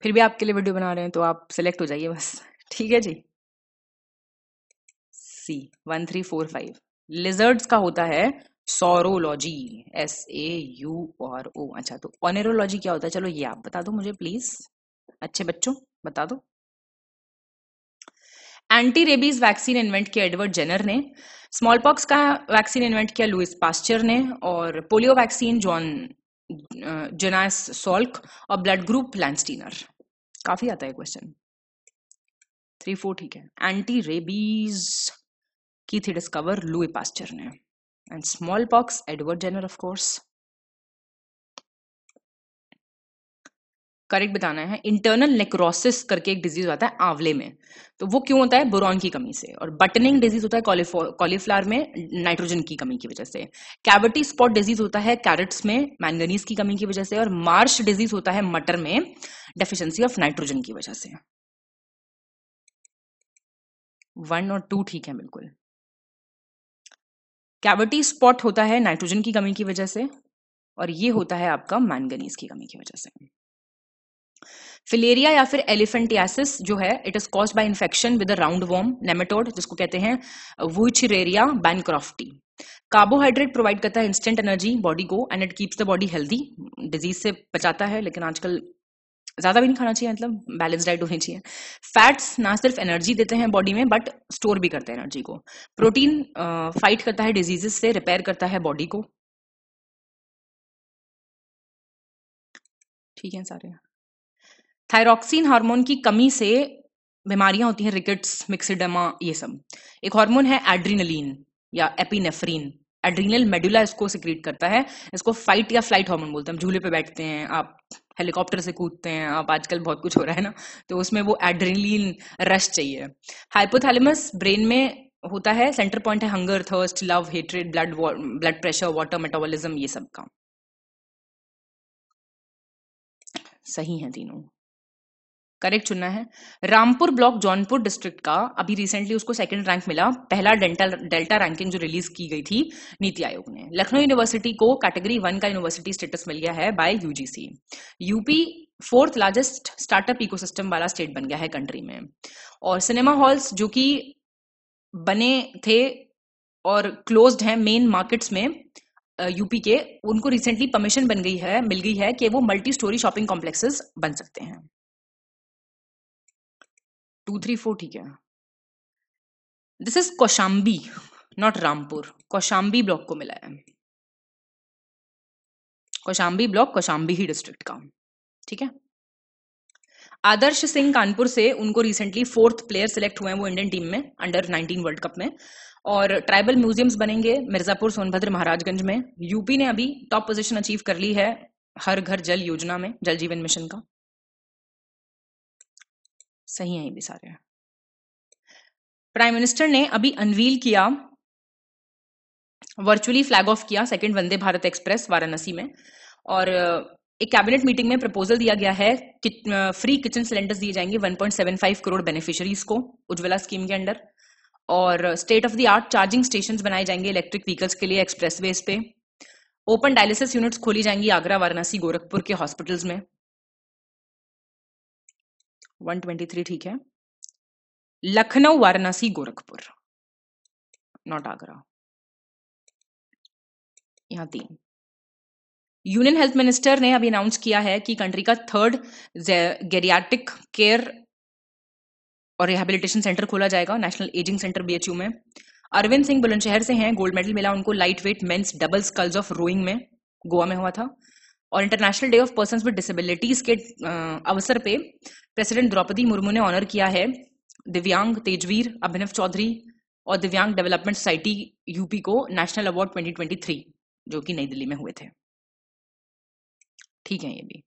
फिर भी आपके लिए वीडियो बना रहे हैं तो आप सेलेक्ट हो जाइए बस ठीक है जी सी one three four five lizards का होता है सोरोलॉजी एस ए यू और ओ अच्छा तो ऑनरोलॉजी क्या होता है चलो ये आप बता दो मुझे प्लीज अच्छे बच्चों बता दो एंटी रेबीज वैक्सीन इन्वेंट किया एडवर्ड जेनर ने स्मॉल पॉक्स का वैक्सीन इन्वेंट किया लुइस पास्चर ने और polio vaccine John Jonas Salk और ब्लड ग्रुप प्लान्स्टीनर काफी आता है क्वेश्चन थ्री फोर ठीक है एंटी रेबीज की थी डिस्कवर लुई पास्चर ने and smallpox Edward Jenner of course correct बताना है इंटरनल नेक्रोसिस करके एक डिजीज आता है आंवले में तो वो क्यों होता है बोरॉन की कमी से और बटनिंग डिजीज होता है कॉलीफ्लावर में नाइट्रोजन की कमी की वजह से कैविटी स्पॉट डिजीज होता है कैरेट्स में मैंगनीज की कमी की वजह से और मार्श डिजीज होता है मटर में डेफिशिएंसी ऑफ नाइट्रोजन की वजह से वन और टू ठीक है बिल्कुल कैविटी स्पॉट होता है नाइट्रोजन की कमी की वजह से और ये होता है आपका मैंगनीज की कमी की वजह से फिलेरिया या फिर एलिफेंटियासिस जो है it is cause by infection with a roundworm nematode जिसको कहते हैं वुचरेरिया बैनक्रॉफ्टी कार्बोहाइड्रेट प्रोवाइड करता है इंस्टेंट एनर्जी बॉडी को and it keeps the body healthy disease से बचाता है लेकिन आजकल ज्यादा भी नहीं खाना चाहिए मतलब बैलेंस डाइट होनी चाहिए फैट्स ना सिर्फ एनर्जी देते हैं बॉडी में बट स्टोर भी करते हैं एनर्जी को प्रोटीन फाइट uh, करता है डिजीजेस से रिपेयर करता है बॉडी को ठीक है सारे थायरोक्सिन हार्मोन की कमी से बीमारियां होती हैं रिकेट्स मिक्सिडमा ये सब एक हार्मोन है एड्रीनलिन या एपिनेफ्रीन एड्रीनल मेडुला इसको सिक्रीट करता है इसको फाइट या फ्लाइट हार्मोन बोलते हैं झूले पे बैठते हैं आप हेलीकॉप्टर से कूदते हैं आप आजकल बहुत कुछ हो रहा है ना तो उसमें वो एड्रीनलिन रश चाहिए हाइपोथैलेमस ब्रेन में होता है सेंटर पॉइंट है hunger thirst love hatred blood blood pressure water metabolism ये सब का सही है तीनों करेक्ट चुनना है रामपुर ब्लॉक जौनपुर डिस्ट्रिक्ट का अभी रिसेंटली उसको सेकंड रैंक मिला पहला डेल्टा डेल्टा रैंकिंग जो रिलीज की गई थी नीति आयोग ने लखनऊ यूनिवर्सिटी को कैटेगरी वन का यूनिवर्सिटी स्टेटस मिल गया है by UGC UP fourth largest startup ecosystem वाला स्टेट बन गया है कंट्री में और सिनेमा हॉल्स जो कि बने थे और क्लोज्ड हैं मेन मार्केट्स में यूपी के उनको रिसेंटली परमिशन बन गई है मिल गई है कि वो मल्टी स्टोरी शॉपिंग कॉम्प्लेक्सेस बन सकते हैं टू थ्री फोर ठीक है this is Kaushambi not Rampur Kaushambi block को मिला है कौशाम्बी ब्लॉक कौशाम्बी ही डिस्ट्रिक्ट का ठीक है आदर्श सिंह कानपुर से उनको रिसेंटली फोर्थ प्लेयर सिलेक्ट हुए हैं वो इंडियन टीम में अंडर 19 वर्ल्ड कप में और ट्राइबल म्यूजियम्स बनेंगे मिर्जापुर सोनभद्र महाराजगंज में यूपी ने अभी टॉप पोजीशन अचीव कर ली है हर घर जल योजना में जल जीवन मिशन का सही है ये भी सारे प्राइम मिनिस्टर ने अभी अनवील किया वर्चुअली फ्लैग ऑफ किया सेकंड वंदे भारत एक्सप्रेस वाराणसी में और एक कैबिनेट मीटिंग में प्रपोजल दिया गया है कि फ्री किचन सिलेंडर्स दिए जाएंगे 1.75 करोड़ बेनिफिशरीज को उज्ज्वला स्कीम के अंडर और state of the art charging station बनाए जाएंगे इलेक्ट्रिक व्हीकल्स के लिए एक्सप्रेस पे ओपन डायलिसिस यूनिट्स खोली जाएंगी आगरा वाराणसी गोरखपुर के हॉस्पिटल्स में ट्वेंटी थ्री ठीक है लखनऊ वाराणसी गोरखपुर नॉट आगरा यहां तीन यूनियन हेल्थ मिनिस्टर ने अभी अनाउंस किया है कि कंट्री का थर्ड गेरियाटिक केयर और रिहेबिलिटेशन सेंटर खोला जाएगा नेशनल एजिंग सेंटर बीएचयू में अरविंद सिंह बुलंदशहर से हैं गोल्ड मेडल मिला उनको lightweight men's double sculls of rowing में गोवा में हुआ था और international day of person with disabilities के अवसर पे प्रेसिडेंट द्रौपदी मुर्मू ने ऑनर किया है दिव्यांग तेजवीर अभिनव चौधरी और दिव्यांग डेवलपमेंट सोसाइटी यूपी को नेशनल अवार्ड 2023 जो कि नई दिल्ली में हुए थे ठीक है ये भी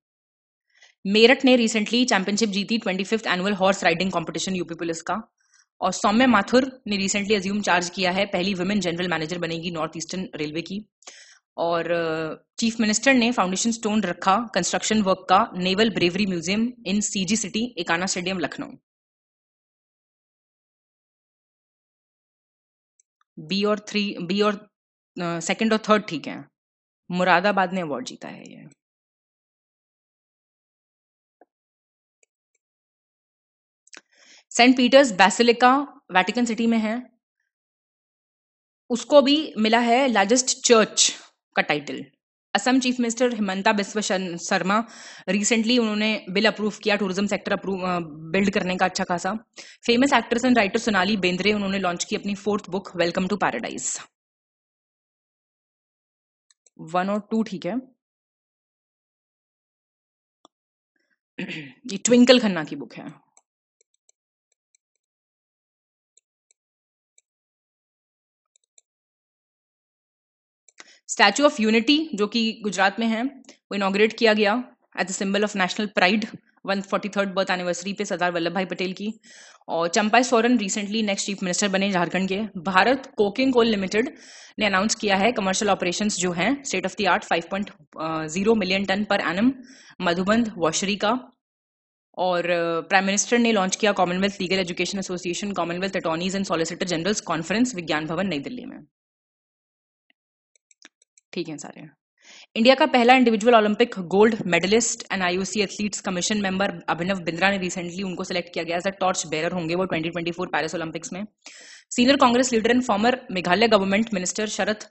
मेरठ ने रिसेंटली चैंपियनशिप जीती twenty fifth annual horse riding competition UP police का और सौम्य माथुर ने रिसेंटली अज्यूम चार्ज किया है पहली वुमेन जनरल मैनेजर बनेगी नॉर्थ ईस्टर्न रेलवे की और चीफ uh, मिनिस्टर ने फाउंडेशन स्टोन रखा कंस्ट्रक्शन वर्क का naval bravery museum in CG city Ekana stadium Lucknow B और थ्री बी और सेकंड uh, और थर्ड ठीक है मुरादाबाद ने अवार्ड जीता है ये Saint Peter's Basilica Vatican City में है उसको भी मिला है लार्जेस्ट चर्च का title Assam chief minister Himanta Biswa Sharma recently उन्होंने बिल अप्रूव किया टूरिज्म सेक्टर अप्रूव बिल्ड करने का अच्छा खासा famous actress and writer Sonali Bendre उन्होंने लॉन्च की अपनी fourth book welcome to paradise one और टू ठीक है ये ट्विंकल खन्ना की बुक है स्टैचू ऑफ यूनिटी जो कि गुजरात में है वो इनोग्रेट किया गया as a symbol of national pride one forty third birth anniversary पे सरदार वल्लभ भाई पटेल की और Champa Soren recently next chief minister बने झारखंड के भारत कोकिंग कोल लिमिटेड ने अनाउंस किया है कमर्शियल ऑपरेशन जो है state of the art five point zero million tonne पर एनम मधुबंध वॉशरी का और प्राइम मिनिस्टर ने लॉन्च किया Commonwealth legal education association Commonwealth attorneys and solicitor generals conference Vigyan Bhavan नई दिल्ली में ठीक है सारे इंडिया का पहला individual Olympic gold medallist and IOC athletes commission member Abhinav Bindra ने रिसेंटली उनको सेलेक्ट किया गया एज अ टॉर्च बेरर होंगे वो 2024 पेरिस ओलंपिक्स में senior Congress leader and former Meghalaya government minister Sharad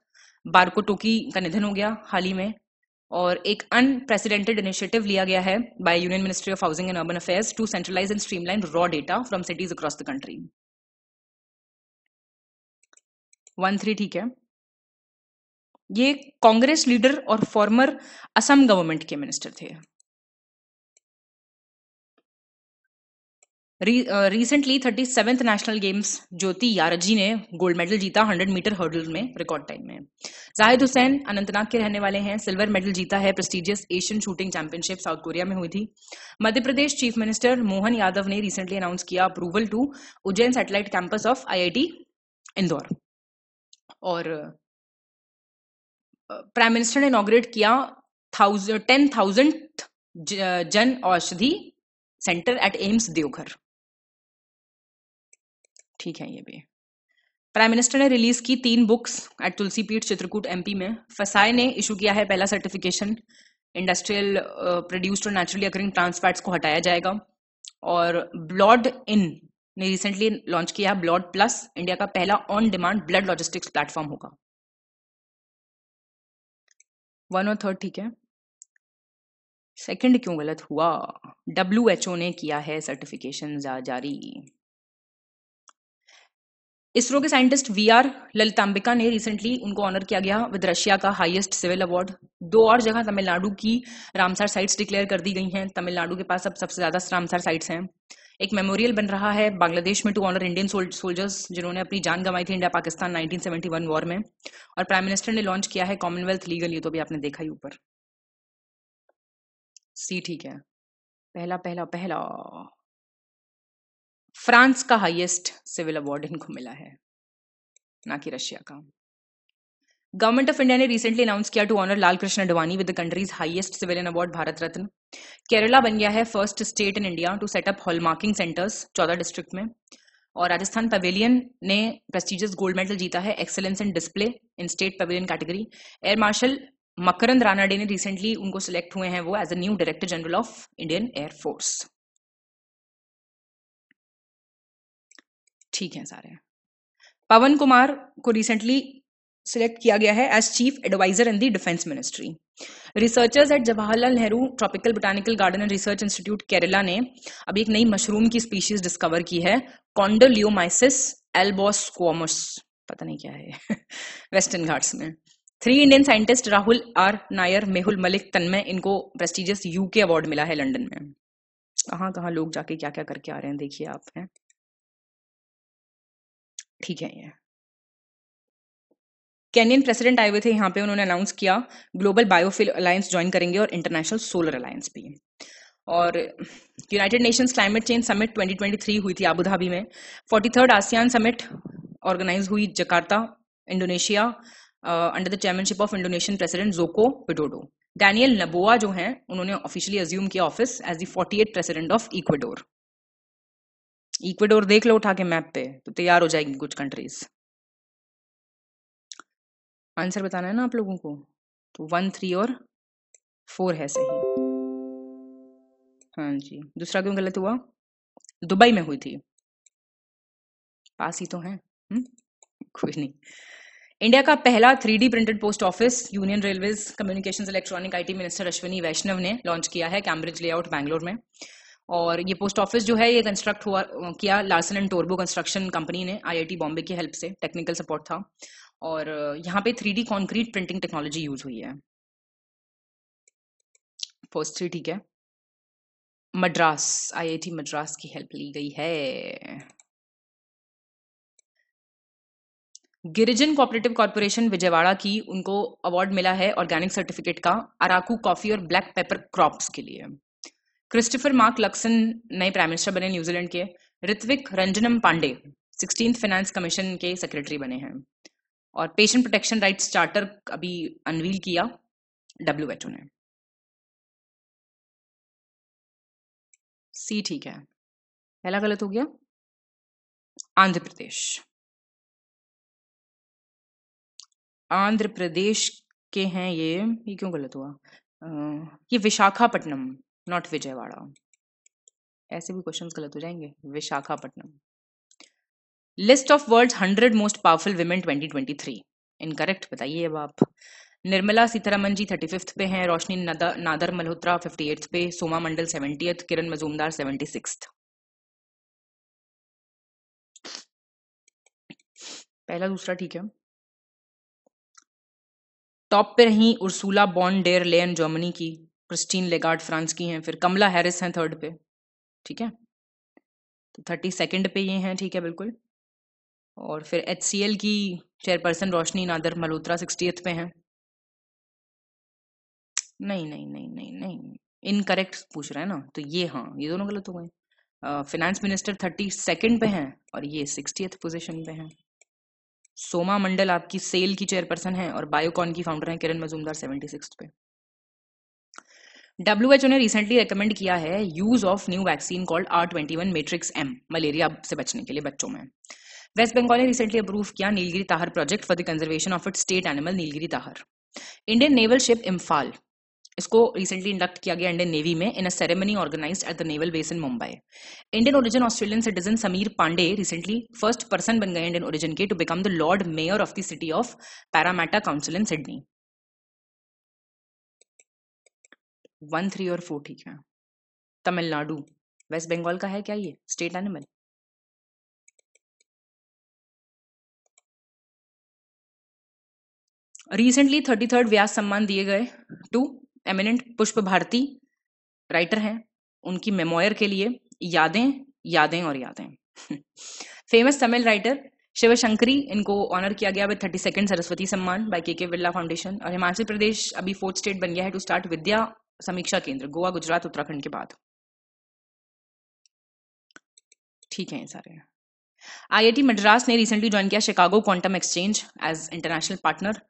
Barkotoki का निधन हो गया हाल ही में और एक अनप्रेसिडेंटेड इनिशिएटिव लिया गया है by union ministry of housing and urban affairs to centralise and streamline raw data from cities across the country one three ठीक है ये कांग्रेस लीडर और फॉर्मर असम गवर्नमेंट के मिनिस्टर थे recently thirty seventh national games Jyothi Yarraji ने गोल्ड मेडल जीता 100 metre hurdle में record time में जाहिद हुसैन अनंतनाग के रहने वाले हैं सिल्वर मेडल जीता है prestigious Asian shooting championship South Korea में हुई थी मध्य प्रदेश चीफ मिनिस्टर मोहन यादव ने रिसेंटली अनाउंस किया approval to Ujjain satellite campus of I Indore और प्राइम मिनिस्टर ने इनोग्रेट किया थाउजेंड टेन थाउजेंड जन औषधि सेंटर एट एम्स देवघर ठीक है ये भी प्राइम मिनिस्टर ने रिलीज की तीन बुक्स एट तुलसी पीठ चित्रकूट एमपी में फसाए ने इशू किया है पहला सर्टिफिकेशन इंडस्ट्रियल प्रोड्यूस्ड और नेचुरली अकरिंग ट्रांसफैट्स को हटाया जाएगा और ब्लॉड इन ने रिसेंटली लॉन्च किया है ब्लॉड प्लस इंडिया का पहला on demand blood logistics platform होगा वन और थर्ड ठीक है सेकंड क्यों गलत हुआ डब्ल्यू एच ओ ने किया है सर्टिफिकेशन जा जारी इसरो के साइंटिस्ट वी आर ललिताम्बिका ने रिसेंटली उनको ऑनर किया गया विद रशिया का हाईएस्ट सिविल अवार्ड दो और जगह तमिलनाडु की रामसार साइट्स डिक्लेयर कर दी गई हैं तमिलनाडु के पास अब सबसे ज्यादा रामसार साइट्स हैं एक मेमोरियल बन रहा है बांग्लादेश में टू ऑनर इंडियन सोल्जर्स जिन्होंने अपनी जान गंवाई थी इंडिया पाकिस्तान 1971 वॉर में और प्राइम मिनिस्टर ने लॉन्च किया है कॉमनवेल्थ लीगल ये तो भी आपने देखा ही ऊपर सी ठीक है पहला पहला पहला फ्रांस का हाईएस्ट सिविल अवार्ड इनको मिला है ना कि रशिया का गवर्नमेंट ऑफ इंडिया ने रिसेंटली अनाउंस किया to honour Lal Krishna Advani with the country's highest civilian award Bharat Ratna Kerala बन गया है first state in India to set up hallmarking centres चौदह डिस्ट्रिक्ट में और राजस्थान पवेलियन ने प्रेस्टिजियस गोल्ड मेडल जीता है excellence in display in state pavilion category air marshal Makrand Ranade ने रिसेंटली उनको सिलेक्ट हुए हैं वो as a new director general of Indian air force ठीक है सारे पवन कुमार को रिसेंटली सिलेक्ट किया गया है as chief adviser in the defence ministry researchers at Jawaharlal Nehru tropical botanical garden and research institute Kerala ने अभी एक नई मशरूम की स्पीशीज डिस्कवर की है कॉन्डोलियोमाइसिस एल्बोस्कोमस पता नहीं क्या है वेस्टर्न घाट्स में three Indian scientist Rahul R Nair Mehul Malik Tanmay इनको प्रेस्टिजियस यूके अवार्ड मिला है लंदन में कहाँ कहाँ लोग जाके क्या क्या करके आ रहे हैं देखिए आप हैं ठीक है ये कैनियन प्रेसिडेंट आए हुए थे यहाँ पे उन्होंने अनाउंस किया ग्लोबल बायोफिल अलायंस ज्वाइन करेंगे और इंटरनेशनल सोलर अलायंस भी और United Nations climate change summit 2023 हुई थी आबुधाबी में forty third ASEAN summit organise हुई Jakarta Indonesia under the chairmanship of Indonesian president Joko Widodo Daniel Noboa जो हैं उन्होंने ऑफिशियली अज्यूम किया office as the forty eight president of Ecuador Ecuador देख लो उठा के मैप पे तो तैयार हो जाएगी कुछ कंट्रीज आंसर बताना है ना आप लोगों को तो वन थ्री और फोर है सही हाँ जी दूसरा क्यों गलत हुआ दुबई में हुई थी पास ही तो है हम्म, कोई नहीं इंडिया का पहला three D printed post office union railway communication electronic IT minister Ashwini Vaishnaw ने लॉन्च किया है कैम्ब्रिज लेआउट बैंगलोर में और ये पोस्ट ऑफिस जो है ये कंस्ट्रक्ट हुआ किया लार्सन एंड टोरबो कंस्ट्रक्शन कंपनी ने आईआईटी बॉम्बे की हेल्प से टेक्निकल सपोर्ट था और यहाँ पे three D concrete printing technology use हुई है फर्स्ट थ्री ठीक है मद्रास आईआईटी मद्रास की हेल्प ली गई है गिरिजन कोऑपरेटिव कॉर्पोरेशन विजयवाड़ा की उनको अवार्ड मिला है ऑर्गेनिक सर्टिफिकेट का अराकू कॉफी और ब्लैक पेपर क्रॉप्स के लिए क्रिस्टोफर मार्क लक्सन नए प्राइम मिनिस्टर बने न्यूजीलैंड के Ritvik Ranjanam Pandey sixteen finance commission के सेक्रेटरी बने हैं और पेशेंट प्रोटेक्शन राइट्स चार्टर अभी अनवील किया डब्ल्यू एच ओ ने सी ठीक है पहला गलत हो गया आंध्र प्रदेश आंध्र प्रदेश के हैं ये ये क्यों गलत हुआ आ, ये विशाखापट्टनम नॉट विजयवाड़ा ऐसे भी क्वेश्चंस गलत हो जाएंगे Visakhapatnam list of world hundred most powerful women 2023 incorrect बताइए अब आप निर्मला सीतारामन जी थर्टी फिफ्थ पे हैं रोशनी नादर, नादर मल्होत्रा फिफ्टी एट्थ पे सोमा मंडल एथ किरण मजूमदार सेवेंटी सिक्स पहला दूसरा ठीक है टॉप पे रही Ursula von der Leyen Germany की क्रिस्टीन लेगार्ड फ्रांस की हैं फिर कमला हैरिस हैं थर्ड पे ठीक है तो थर्टी सेकेंड पे ये हैं ठीक है बिल्कुल और फिर एच की चेयरपर्सन रोशनी नादर मल्होत्रा सिक्सटीथ पे हैं नहीं नहीं नहीं नहीं नहीं इनकरेक्ट पूछ रहे हैं ना तो ये हाँ ये दोनों गलत हो गए फिनेंस मिनिस्टर थर्टी सेकेंड पे हैं और ये सिक्सटीथ पोजिशन पे हैं सोमा मंडल आपकी सेल की चेयरपर्सन है और बायोकॉन की फाउंडर हैं किरण मजूमदार सेवेंटी सिक्स पे डब्ल्यू एच ओ ने रिसेंटली रिकमेंड किया है use of new vaccine called R twenty one matrix M malaria से बचने के लिए बच्चों में वेस्ट बंगाल ने रिसेंटली अप्रूव किया Nilgiri tahr project for the conservation of it state animal Nilgiri tahr Indian naval ship Imphal इसको रिसेंटली इंडक्ट किया गया इंडियन नेवी में in a ceremony organise at the naval base in Mumbai Indian origin Australian citizen Sameer Pandey recently first person बन गए Indian origin के to become the lord mayor of the city of Parramatta council in Sydney one three और four ठीक है Tamil Nadu West Bengal का है क्या ये state animal recently thirty third Vyas Samman दिए गए टू एमिनेंट पुष्प भारती राइटर हैं उनकी मेमोयर के लिए यादें यादें और यादें फेमस तमिल राइटर शिवशंकरी इनको ऑनर किया गया थर्टी सेकेंड सरस्वती सम्मान बाय के के बिरला फाउंडेशन और हिमाचल प्रदेश अभी फोर्थ स्टेट बन गया है टू स्टार्ट विद्या समीक्षा केंद्र गोवा गुजरात उत्तराखंड के बाद ठीक है सारे आईआईटी मद्रास ने रिसेंटली ज्वाइन किया Chicago quantum exchange as international partner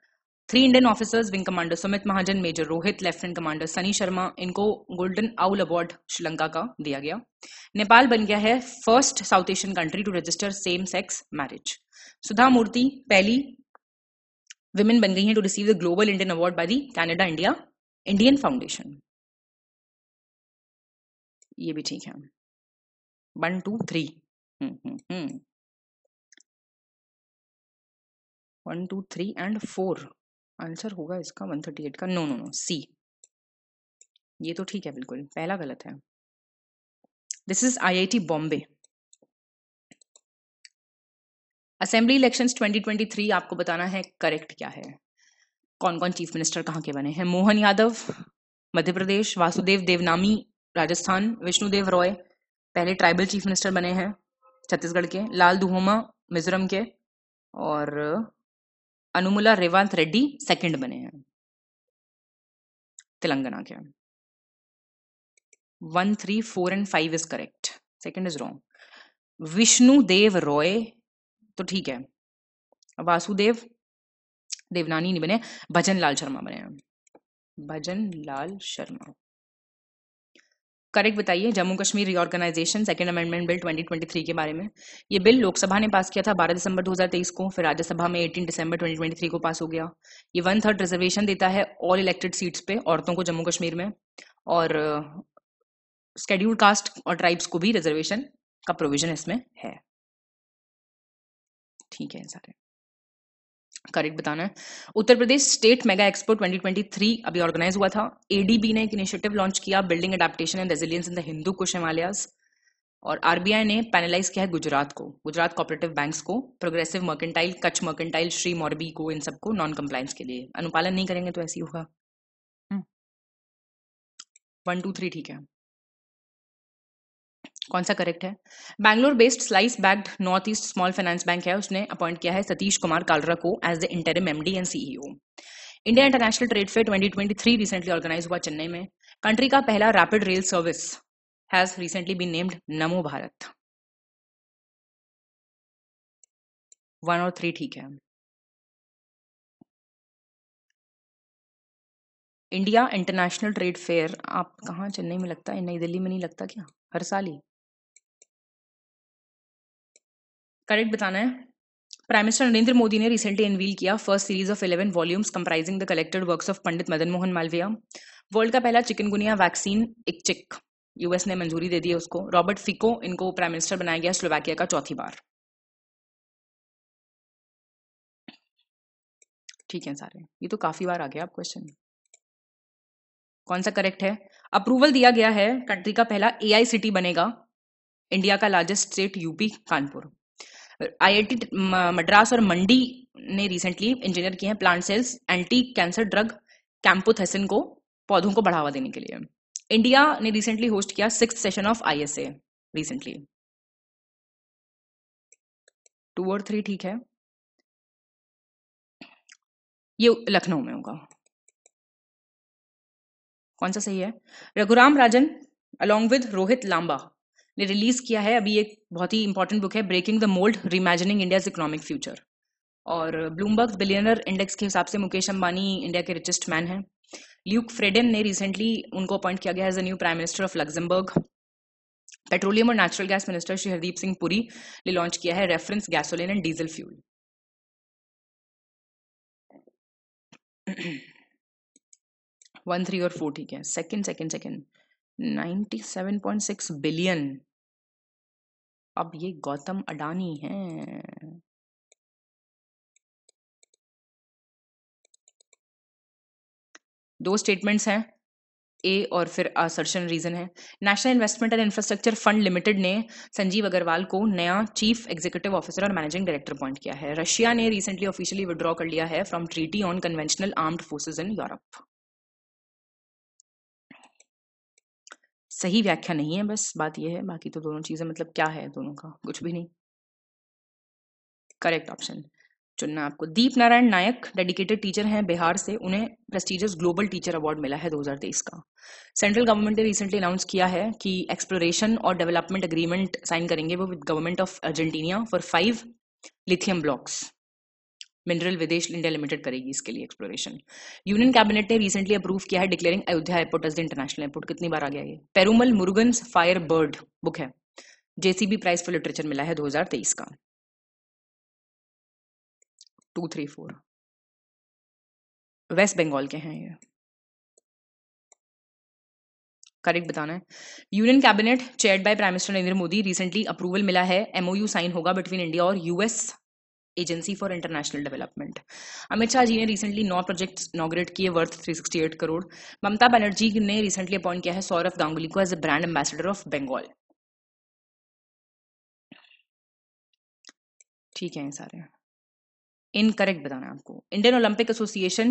three Indian officers wing commander Sumit Mahajan major Rohit lieutenant commander Sunny Sharma इनको गोल्डन आउल अवार्ड श्रीलंका का दिया गया नेपाल बन गया है first South Asian country to register same sex marriage Sudha Murty पहली विमेन बन गई है to receive the global Indian award by the Canada India Indian foundation ये भी ठीक है one two three one two three and four answer होगा इसका 138 का नो नो नो सी ये तो ठीक है बिल्कुल पहला गलत है this is IIT Bombay assembly elections 2023 आपको बताना है करेक्ट क्या है कौन कौन चीफ मिनिस्टर कहाँ के बने हैं मोहन यादव मध्य प्रदेश वासुदेव देवनामी राजस्थान विष्णुदेव रॉय पहले ट्राइबल चीफ मिनिस्टर बने हैं छत्तीसगढ़ के लाल दुहोमा मिजोरम के और अनुमुला रेवांत रेड्डी सेकंड बने हैं तेलंगाना के one three four and five is correct second is wrong Vishnu Deo Roy तो ठीक है वासुदेव देवनानी नहीं बने भजन लाल शर्मा बने हैं भजन लाल शर्मा करेक्ट बताइए Jammu Kashmir reorganisation second amendment bill 2023 के बारे में ये बिल लोकसभा ने पास किया था 12 दिसंबर 2023 को फिर राज्यसभा में 18 दिसंबर 2023 को पास हो गया ये वन थर्ड रिजर्वेशन देता है ऑल इलेक्टेड सीट्स पे औरतों को जम्मू कश्मीर में और स्केड्यूल्ड कास्ट और ट्राइब्स को भी रिजर्वेशन का प्रोविजन इसमें है ठीक है सारे करेक्ट बताना है Uttar Pradesh state mega expo 2023 अभी ऑर्गेनाइज हुआ था एडीबी ने एक इनिशिएटिव लॉन्च किया building adaptation and resilience in the Hindu Kush Himalayas और आरबीआई ने पैनलाइज किया है गुजरात को गुजरात कोऑपरेटिव बैंक्स को progressive mercantile Kutch mercantile Shri Morbi को इन सबको नॉन कंप्लायंस के लिए अनुपालन नहीं करेंगे तो ऐसी होगा वन टू थ्री ठीक है कौन सा करेक्ट है Bangalore based Slice bagged North East small finance bank है उसने अपॉइंट किया है सतीश कुमार कालरा को as the interim MD and CEO India international trade fair 2023 recently organise हुआ चेन्नई में कंट्री का पहला rapid rail service has recently been named Namo Bharat one और थ्री ठीक है इंडिया इंटरनेशनल ट्रेड फेयर आप कहाँ चेन्नई में लगता है नई दिल्ली में नहीं लगता क्या हर साल ही करेक्ट बताना है प्राइम मिनिस्टर नरेंद्र मोदी ने रिसेंटली इनवील किया first series of eleven volumes comprising the collected works of Pandit Madan Mohan Malviya world का पहला चिकनगुनिया वैक्सीन एक चिक यूएस ने मंजूरी दे दी है उसको रॉबर्ट फिको इनको प्राइम मिनिस्टर बनाया गया स्लोवाकिया का चौथी बार ठीक है सारे ये तो काफी बार आ गया आप क्वेश्चन कौन सा करेक्ट है अप्रूवल दिया गया है कंट्री का पहला एआई सिटी बनेगा इंडिया का largest state UP Kanpur IIT Madras और मंडी ने रिसेंटली इंजीनियर किए हैं plant cells anti cancer drug camptothecin को पौधों को बढ़ावा देने के लिए इंडिया ने रिसेंटली होस्ट किया six session of A recently two और थ्री ठीक है ये लखनऊ में होगा कौन सा सही है रघुराम राजन अलोंग विद रोहित लांबा ने रिलीज किया है अभी एक बहुत ही इंपॉर्टेंट बुक है breaking the mould reimagining India's economic future और ब्लूमबर्ग बिलियनर इंडेक्स के हिसाब से मुकेश अंबानी इंडिया के रिचेस्ट मैन है ल्यूक फ्रेडन ने रिसेंटली उनको अपॉइंट किया गया as a new prime minister of Luxembourg petroleum और natural gas minister Shri Hardeep Singh Puri ने लॉन्च किया है reference gasoline and diesel fuel one three और फोर ठीक है सेकेंड सेकेंड सेकेंड 97.6 बिलियन अब ये गौतम अडानी हैं दो स्टेटमेंट्स हैं ए और फिर असर्शन रीजन है national investment and infrastructure fund limited ने संजीव अग्रवाल को नया चीफ एग्जीक्यूटिव ऑफिसर और मैनेजिंग डायरेक्टर अपॉइंट किया है रशिया ने रिसेंटली ऑफिशियली विड्रॉ कर लिया है from treaty on conventional armed forces in Europe सही व्याख्या नहीं है बस बात यह है बाकी तो दोनों चीज़ें मतलब क्या है दोनों का कुछ भी नहीं करेक्ट ऑप्शन चुनना आपको दीप नारायण नायक डेडिकेटेड टीचर हैं बिहार से उन्हें प्रेस्टिजियस ग्लोबल टीचर अवार्ड मिला है 2023 का सेंट्रल गवर्नमेंट ने रिसेंटली अनाउंस किया है कि एक्सप्लोरेशन और डेवलपमेंट अग्रीमेंट साइन करेंगे वो with government of Argentina for five lithium blocks mineral Videsh India limited करेगी इसके लिए एक्सप्लोरेशन यूनियन कैबिनेट ने रिसेंटली अप्रूव किया है declaring Ayodhya airport as the international airport कितनी बार आ गया ये Perumal Murugan fire bird book है जेसीबी प्राइज फॉर लिटरेचर मिला है 2023 का two three four West Bengal के हैं ये करेक्ट बताना है union cabinet chaired by prime minister Narendra Modi recently approval मिला है एमओयू साइन होगा बिटवीन इंडिया और US agency for international development Amit Shah ji ने रिसेंटली नौ प्रोजेक्ट इनाग्रेट किए वर्थ 368 करोड़ ममता बनर्जी ने रिसेंटली अपॉइंट किया है सौरभ गांगुली को as a brand ambassador of Bengal ठीक है सारे इनकरेक्ट बताना है आपको इंडियन ओलंपिक एसोसिएशन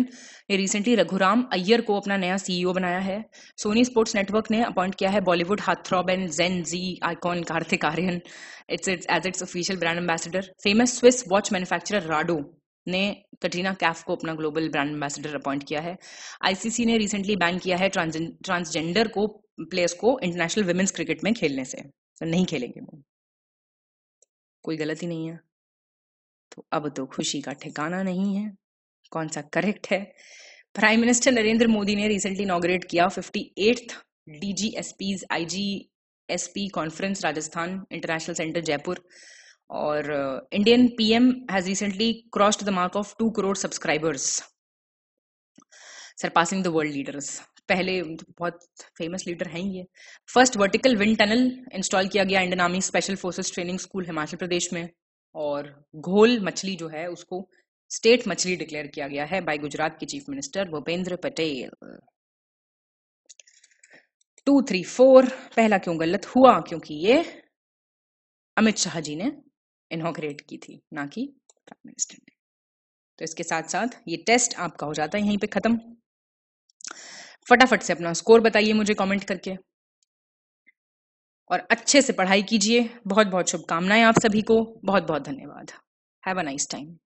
ने रिसेंटली रघुराम अय्यर को अपना नया सीईओ e बनाया है सोनी स्पोर्ट्स नेटवर्क ने अपॉइंट किया है Bollywood heartthrob and gen Z icon Kartik Aaryan its its as its official brand ambassador famous Swiss watch manufacturer Rado ने कटरीना कैफ को अपना ग्लोबल ब्रांड एम्बेसडर अपॉइंट किया है आईसीसी ने रिसेंटली बैन किया है ट्रांसजेंडर को प्लेयर्स को इंटरनेशनल वुमेन्स क्रिकेट में खेलने से तो नहीं खेलेंगे वो कोई गलत ही नहीं है तो अब तो खुशी का ठिकाना नहीं है कौन सा करेक्ट है प्राइम मिनिस्टर नरेंद्र मोदी ने रिसेंटली इनाग्रेट किया fifty eighth D G S P I G S P conference Rajasthan international centre Jaipur और Indian PM has recently crossed the mark of two crore subscribers surpassing the world leaders पहले तो बहुत famous leader हैं ये first vertical wind tunnel install किया गया Indian army special forces training school Himachal Pradesh में और घोल मछली जो है उसको स्टेट मछली डिक्लेयर किया गया है बाय गुजरात के chief minister Bhupendra Patel two three four पहला क्यों गलत हुआ क्योंकि ये अमित शाह जी ने इनोग्रेट की थी ना कि प्राइम मिनिस्टर ने तो इसके साथ साथ ये टेस्ट आपका हो जाता है यहीं पे खत्म फटाफट से अपना स्कोर बताइए मुझे कमेंट करके और अच्छे से पढ़ाई कीजिए बहुत बहुत शुभकामनाएं आप सभी को बहुत बहुत धन्यवाद हैव अ नाइस टाइम